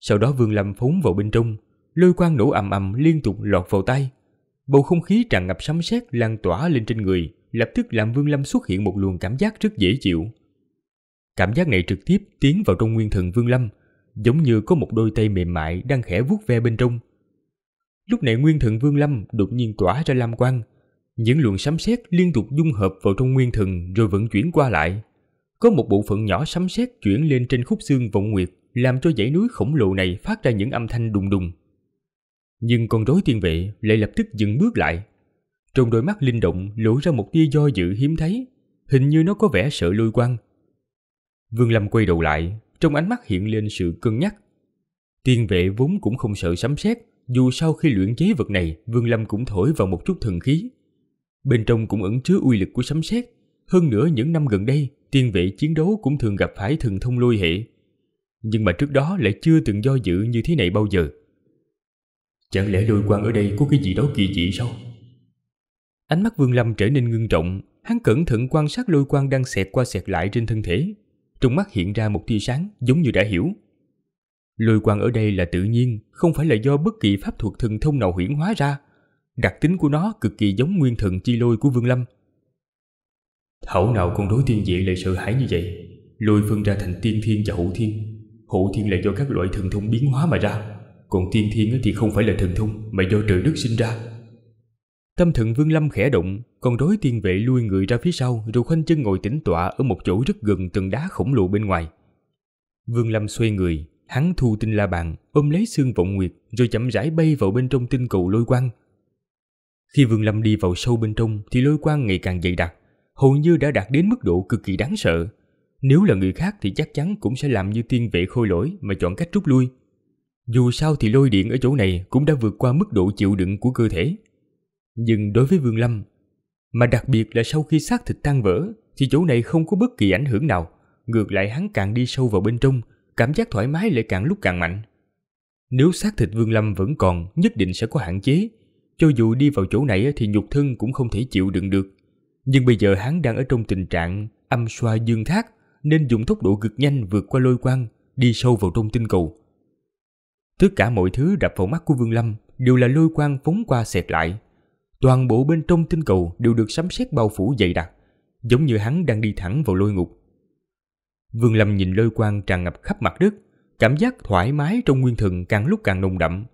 Sau đó Vương Lâm phóng vào bên trong, lôi quang nổ ầm ầm liên tục lọt vào tay. Bầu không khí tràn ngập sấm sét lan tỏa lên trên người, lập tức làm Vương Lâm xuất hiện một luồng cảm giác rất dễ chịu. Cảm giác này trực tiếp tiến vào trong nguyên thần Vương Lâm, giống như có một đôi tay mềm mại đang khẽ vuốt ve bên trong. Lúc này Nguyên Thần Vương Lâm đột nhiên tỏa ra lam quang, những luồng sấm sét liên tục dung hợp vào trong Nguyên Thần rồi vận chuyển qua lại. Có một bộ phận nhỏ sấm sét chuyển lên trên khúc xương vọng nguyệt, làm cho dãy núi khổng lồ này phát ra những âm thanh đùng đùng. Nhưng con rối tiên vệ lại lập tức dừng bước lại. Trong đôi mắt linh động lộ ra một tia do dự hiếm thấy, hình như nó có vẻ sợ lôi quang. Vương Lâm quay đầu lại, trong ánh mắt hiện lên sự cân nhắc. Tiên vệ vốn cũng không sợ sấm sét, dù sau khi luyện chế vật này, Vương Lâm cũng thổi vào một chút thần khí. Bên trong cũng ẩn chứa uy lực của sấm sét, hơn nữa những năm gần đây, tiên vệ chiến đấu cũng thường gặp phải thần thông lôi hệ. Nhưng mà trước đó lại chưa từng do dự như thế này bao giờ. Chẳng lẽ lôi quang ở đây có cái gì đó kỳ dị sao? Ánh mắt Vương Lâm trở nên ngưng trọng, hắn cẩn thận quan sát lôi quang đang xẹt qua xẹt lại trên thân thể trong mắt hiện ra một tia sáng giống như đã hiểu. Lôi quang ở đây là tự nhiên, không phải là do bất kỳ pháp thuật thần thông nào huyển hóa ra. Đặc tính của nó cực kỳ giống nguyên thần chi lôi của Vương Lâm. Thảo nào con đối tiên diện lại sợ hãi như vậy, lôi phân ra thành tiên thiên và hậu thiên. Hậu thiên là do các loại thần thông biến hóa mà ra, còn tiên thiên thì không phải là thần thông mà do trời đất sinh ra. Tâm thượng Vương Lâm khẽ động, con rối tiên vệ lui người ra phía sau rồi khoanh chân ngồi tĩnh tọa ở một chỗ rất gần tường đá khổng lồ bên ngoài. Vương Lâm xoay người, hắn thu tinh la bàn, ôm lấy xương vọng nguyệt rồi chậm rãi bay vào bên trong tinh cầu lôi quang. Khi Vương Lâm đi vào sâu bên trong thì lôi quang ngày càng dày đặc, hầu như đã đạt đến mức độ cực kỳ đáng sợ. Nếu là người khác thì chắc chắn cũng sẽ làm như tiên vệ khôi lỗi mà chọn cách rút lui. Dù sao thì lôi điện ở chỗ này cũng đã vượt qua mức độ chịu đựng của cơ thể. Nhưng đối với Vương Lâm, mà đặc biệt là sau khi xác thịt tan vỡ, thì chỗ này không có bất kỳ ảnh hưởng nào. Ngược lại hắn càng đi sâu vào bên trong, cảm giác thoải mái lại càng lúc càng mạnh. Nếu xác thịt Vương Lâm vẫn còn, nhất định sẽ có hạn chế. Cho dù đi vào chỗ này thì nhục thân cũng không thể chịu đựng được. Nhưng bây giờ hắn đang ở trong tình trạng âm xoa dương thác, nên dùng tốc độ cực nhanh vượt qua lôi quang, đi sâu vào trong tinh cầu. Tất cả mọi thứ đập vào mắt của Vương Lâm đều là lôi quang phóng qua xẹt lại, Toàn bộ bên trong tinh cầu đều được sấm sét bao phủ dày đặc, giống như hắn đang đi thẳng vào lôi ngục. Vương Lâm nhìn lôi quang tràn ngập khắp mặt đất, cảm giác thoải mái trong nguyên thần càng lúc càng nồng đậm.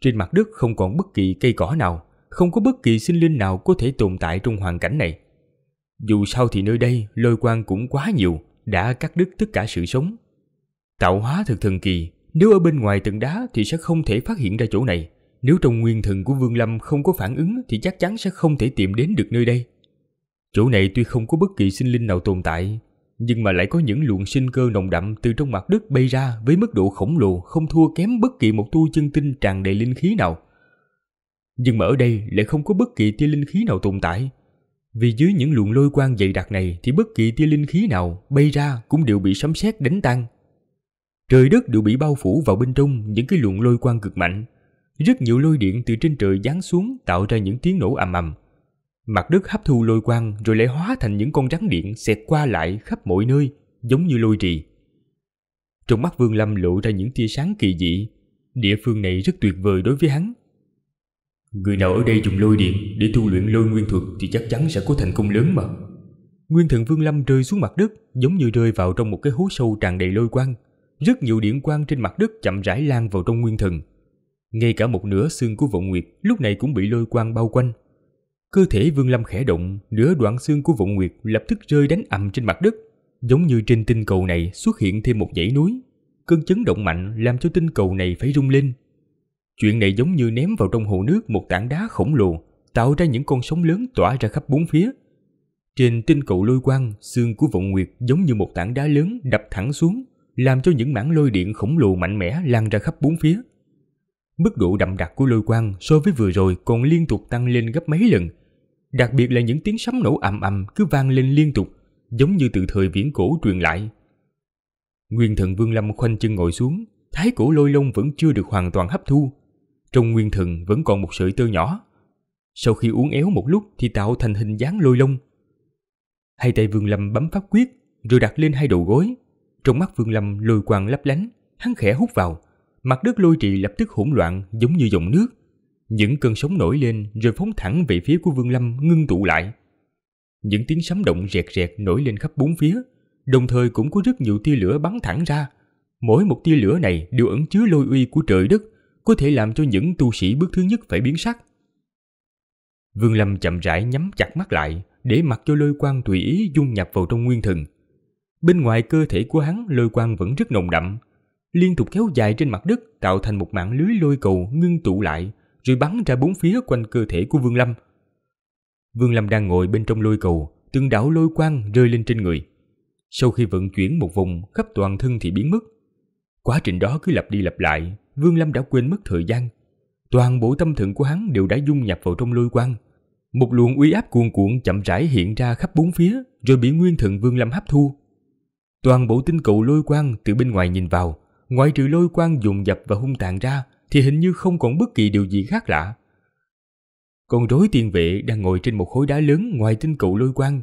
Trên mặt đất không còn bất kỳ cây cỏ nào, không có bất kỳ sinh linh nào có thể tồn tại trong hoàn cảnh này. Dù sao thì nơi đây lôi quang cũng quá nhiều, đã cắt đứt tất cả sự sống. Tạo hóa thực thần kỳ, nếu ở bên ngoài tầng đá thì sẽ không thể phát hiện ra chỗ này, nếu trong nguyên thần của Vương Lâm không có phản ứng thì chắc chắn sẽ không thể tìm đến được nơi đây. Chỗ này tuy không có bất kỳ sinh linh nào tồn tại, nhưng mà lại có những luồng sinh cơ nồng đậm từ trong mặt đất bay ra với mức độ khổng lồ không thua kém bất kỳ một tu chân tinh tràn đầy linh khí nào. Nhưng mà ở đây lại không có bất kỳ tia linh khí nào tồn tại. Vì dưới những luồng lôi quang dày đặc này thì bất kỳ tia linh khí nào bay ra cũng đều bị sấm sét đánh tan. Trời đất đều bị bao phủ vào bên trong những cái luồng lôi quang cực mạnh rất nhiều lôi điện từ trên trời giáng xuống tạo ra những tiếng nổ ầm ầm. Mặt đất hấp thu lôi quang rồi lại hóa thành những con rắn điện xẹt qua lại khắp mọi nơi, giống như lôi trì. Trong mắt Vương Lâm lộ ra những tia sáng kỳ dị, địa phương này rất tuyệt vời đối với hắn. Người nào ở đây dùng lôi điện để tu luyện lôi nguyên thuật thì chắc chắn sẽ có thành công lớn mà. Nguyên thần Vương Lâm rơi xuống mặt đất, giống như rơi vào trong một cái hố sâu tràn đầy lôi quang. Rất nhiều điện quang trên mặt đất chậm rãi lan vào trong nguyên thần. Ngay cả một nửa xương của Vọng Nguyệt lúc này cũng bị lôi quang bao quanh. Cơ thể Vương Lâm khẽ động, nửa đoạn xương của Vọng Nguyệt lập tức rơi đánh ầm trên mặt đất, giống như trên tinh cầu này xuất hiện thêm một dãy núi. Cơn chấn động mạnh làm cho tinh cầu này phải rung lên. Chuyện này giống như ném vào trong hồ nước một tảng đá khổng lồ, tạo ra những con sóng lớn tỏa ra khắp bốn phía. Trên tinh cầu lôi quang, xương của Vọng Nguyệt giống như một tảng đá lớn đập thẳng xuống, làm cho những mảng lôi điện khổng lồ mạnh mẽ lan ra khắp bốn phía. Mức độ đậm đặc của lôi quang so với vừa rồi còn liên tục tăng lên gấp mấy lần. Đặc biệt là những tiếng sấm nổ ầm ầm cứ vang lên liên tục, giống như từ thời viễn cổ truyền lại. Nguyên thần Vương Lâm khoanh chân ngồi xuống, thái cổ lôi long vẫn chưa được hoàn toàn hấp thu. Trong nguyên thần vẫn còn một sợi tơ nhỏ. Sau khi uốn éo một lúc thì tạo thành hình dáng lôi long. Hai tay Vương Lâm bấm pháp quyết, rồi đặt lên hai đầu gối. Trong mắt Vương Lâm lôi quang lấp lánh, hắn khẽ hút vào mặt đất lôi trì lập tức hỗn loạn giống như dòng nước. Những cơn sóng nổi lên rồi phóng thẳng về phía của Vương Lâm ngưng tụ lại. Những tiếng sấm động rẹt rẹt nổi lên khắp bốn phía, đồng thời cũng có rất nhiều tia lửa bắn thẳng ra. Mỗi một tia lửa này đều ẩn chứa lôi uy của trời đất, có thể làm cho những tu sĩ bước thứ nhất phải biến sắc. Vương Lâm chậm rãi nhắm chặt mắt lại, để mặc cho lôi quang tùy ý dung nhập vào trong nguyên thần. Bên ngoài cơ thể của hắn lôi quang vẫn rất nồng đậm, liên tục kéo dài trên mặt đất tạo thành một mạng lưới lôi cầu ngưng tụ lại rồi bắn ra bốn phía quanh cơ thể của Vương Lâm. Vương Lâm đang ngồi bên trong lôi cầu, từng đảo lôi quang rơi lên trên người. Sau khi vận chuyển một vùng khắp toàn thân thì biến mất. Quá trình đó cứ lặp đi lặp lại, Vương Lâm đã quên mất thời gian. Toàn bộ tâm thần của hắn đều đã dung nhập vào trong lôi quang. Một luồng uy áp cuồn cuộn chậm rãi hiện ra khắp bốn phía rồi bị nguyên thần Vương Lâm hấp thu. Toàn bộ tinh cầu lôi quang từ bên ngoài nhìn vào ngoại trừ lôi quang dùng dập và hung tàn ra, thì hình như không còn bất kỳ điều gì khác lạ. Con rối tiên vệ đang ngồi trên một khối đá lớn ngoài tinh cầu lôi quang.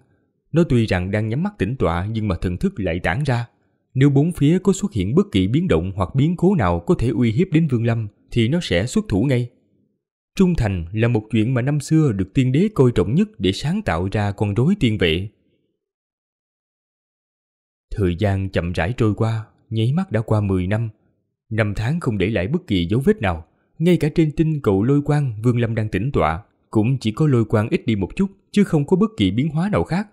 Nó tuy rằng đang nhắm mắt tĩnh tọa nhưng mà thần thức lại tản ra. Nếu bốn phía có xuất hiện bất kỳ biến động hoặc biến cố nào có thể uy hiếp đến Vương Lâm thì nó sẽ xuất thủ ngay. Trung thành là một chuyện mà năm xưa được tiên đế coi trọng nhất để sáng tạo ra con rối tiên vệ. Thời gian chậm rãi trôi qua, nháy mắt đã qua 10 năm. Năm tháng không để lại bất kỳ dấu vết nào, ngay cả trên tinh cầu lôi quang Vương Lâm đang tĩnh tọa, cũng chỉ có lôi quang ít đi một chút, chứ không có bất kỳ biến hóa nào khác.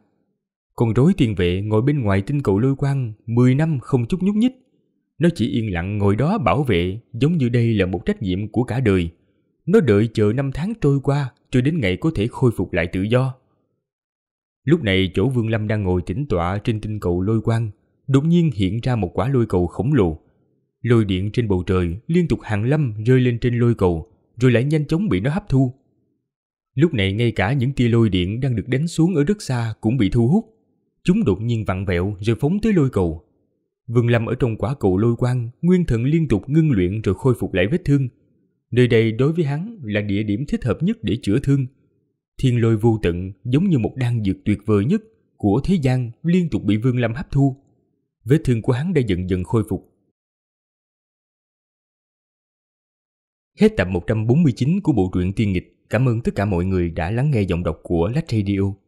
Con rối tiền vệ ngồi bên ngoài tinh cầu lôi quang 10 năm không chút nhúc nhích. Nó chỉ yên lặng ngồi đó bảo vệ, giống như đây là một trách nhiệm của cả đời. Nó đợi chờ năm tháng trôi qua cho đến ngày có thể khôi phục lại tự do. Lúc này chỗ Vương Lâm đang ngồi tĩnh tọa trên tinh cầu lôi quang đột nhiên hiện ra một quả lôi cầu khổng lồ. Lôi điện trên bầu trời liên tục hàng lâm rơi lên trên lôi cầu, rồi lại nhanh chóng bị nó hấp thu. Lúc này ngay cả những tia lôi điện đang được đánh xuống ở rất xa cũng bị thu hút. Chúng đột nhiên vặn vẹo rồi phóng tới lôi cầu. Vương Lâm ở trong quả cầu lôi quang, nguyên thần liên tục ngưng luyện rồi khôi phục lại vết thương. Nơi đây đối với hắn là địa điểm thích hợp nhất để chữa thương. Thiên lôi vô tận giống như một đan dược tuyệt vời nhất của thế gian liên tục bị Vương Lâm hấp thu vết thương của hắn đã dần dần khôi phục. Hết tập 149 của bộ truyện Tiên Nghịch. Cảm ơn tất cả mọi người đã lắng nghe giọng đọc của Lách Radio.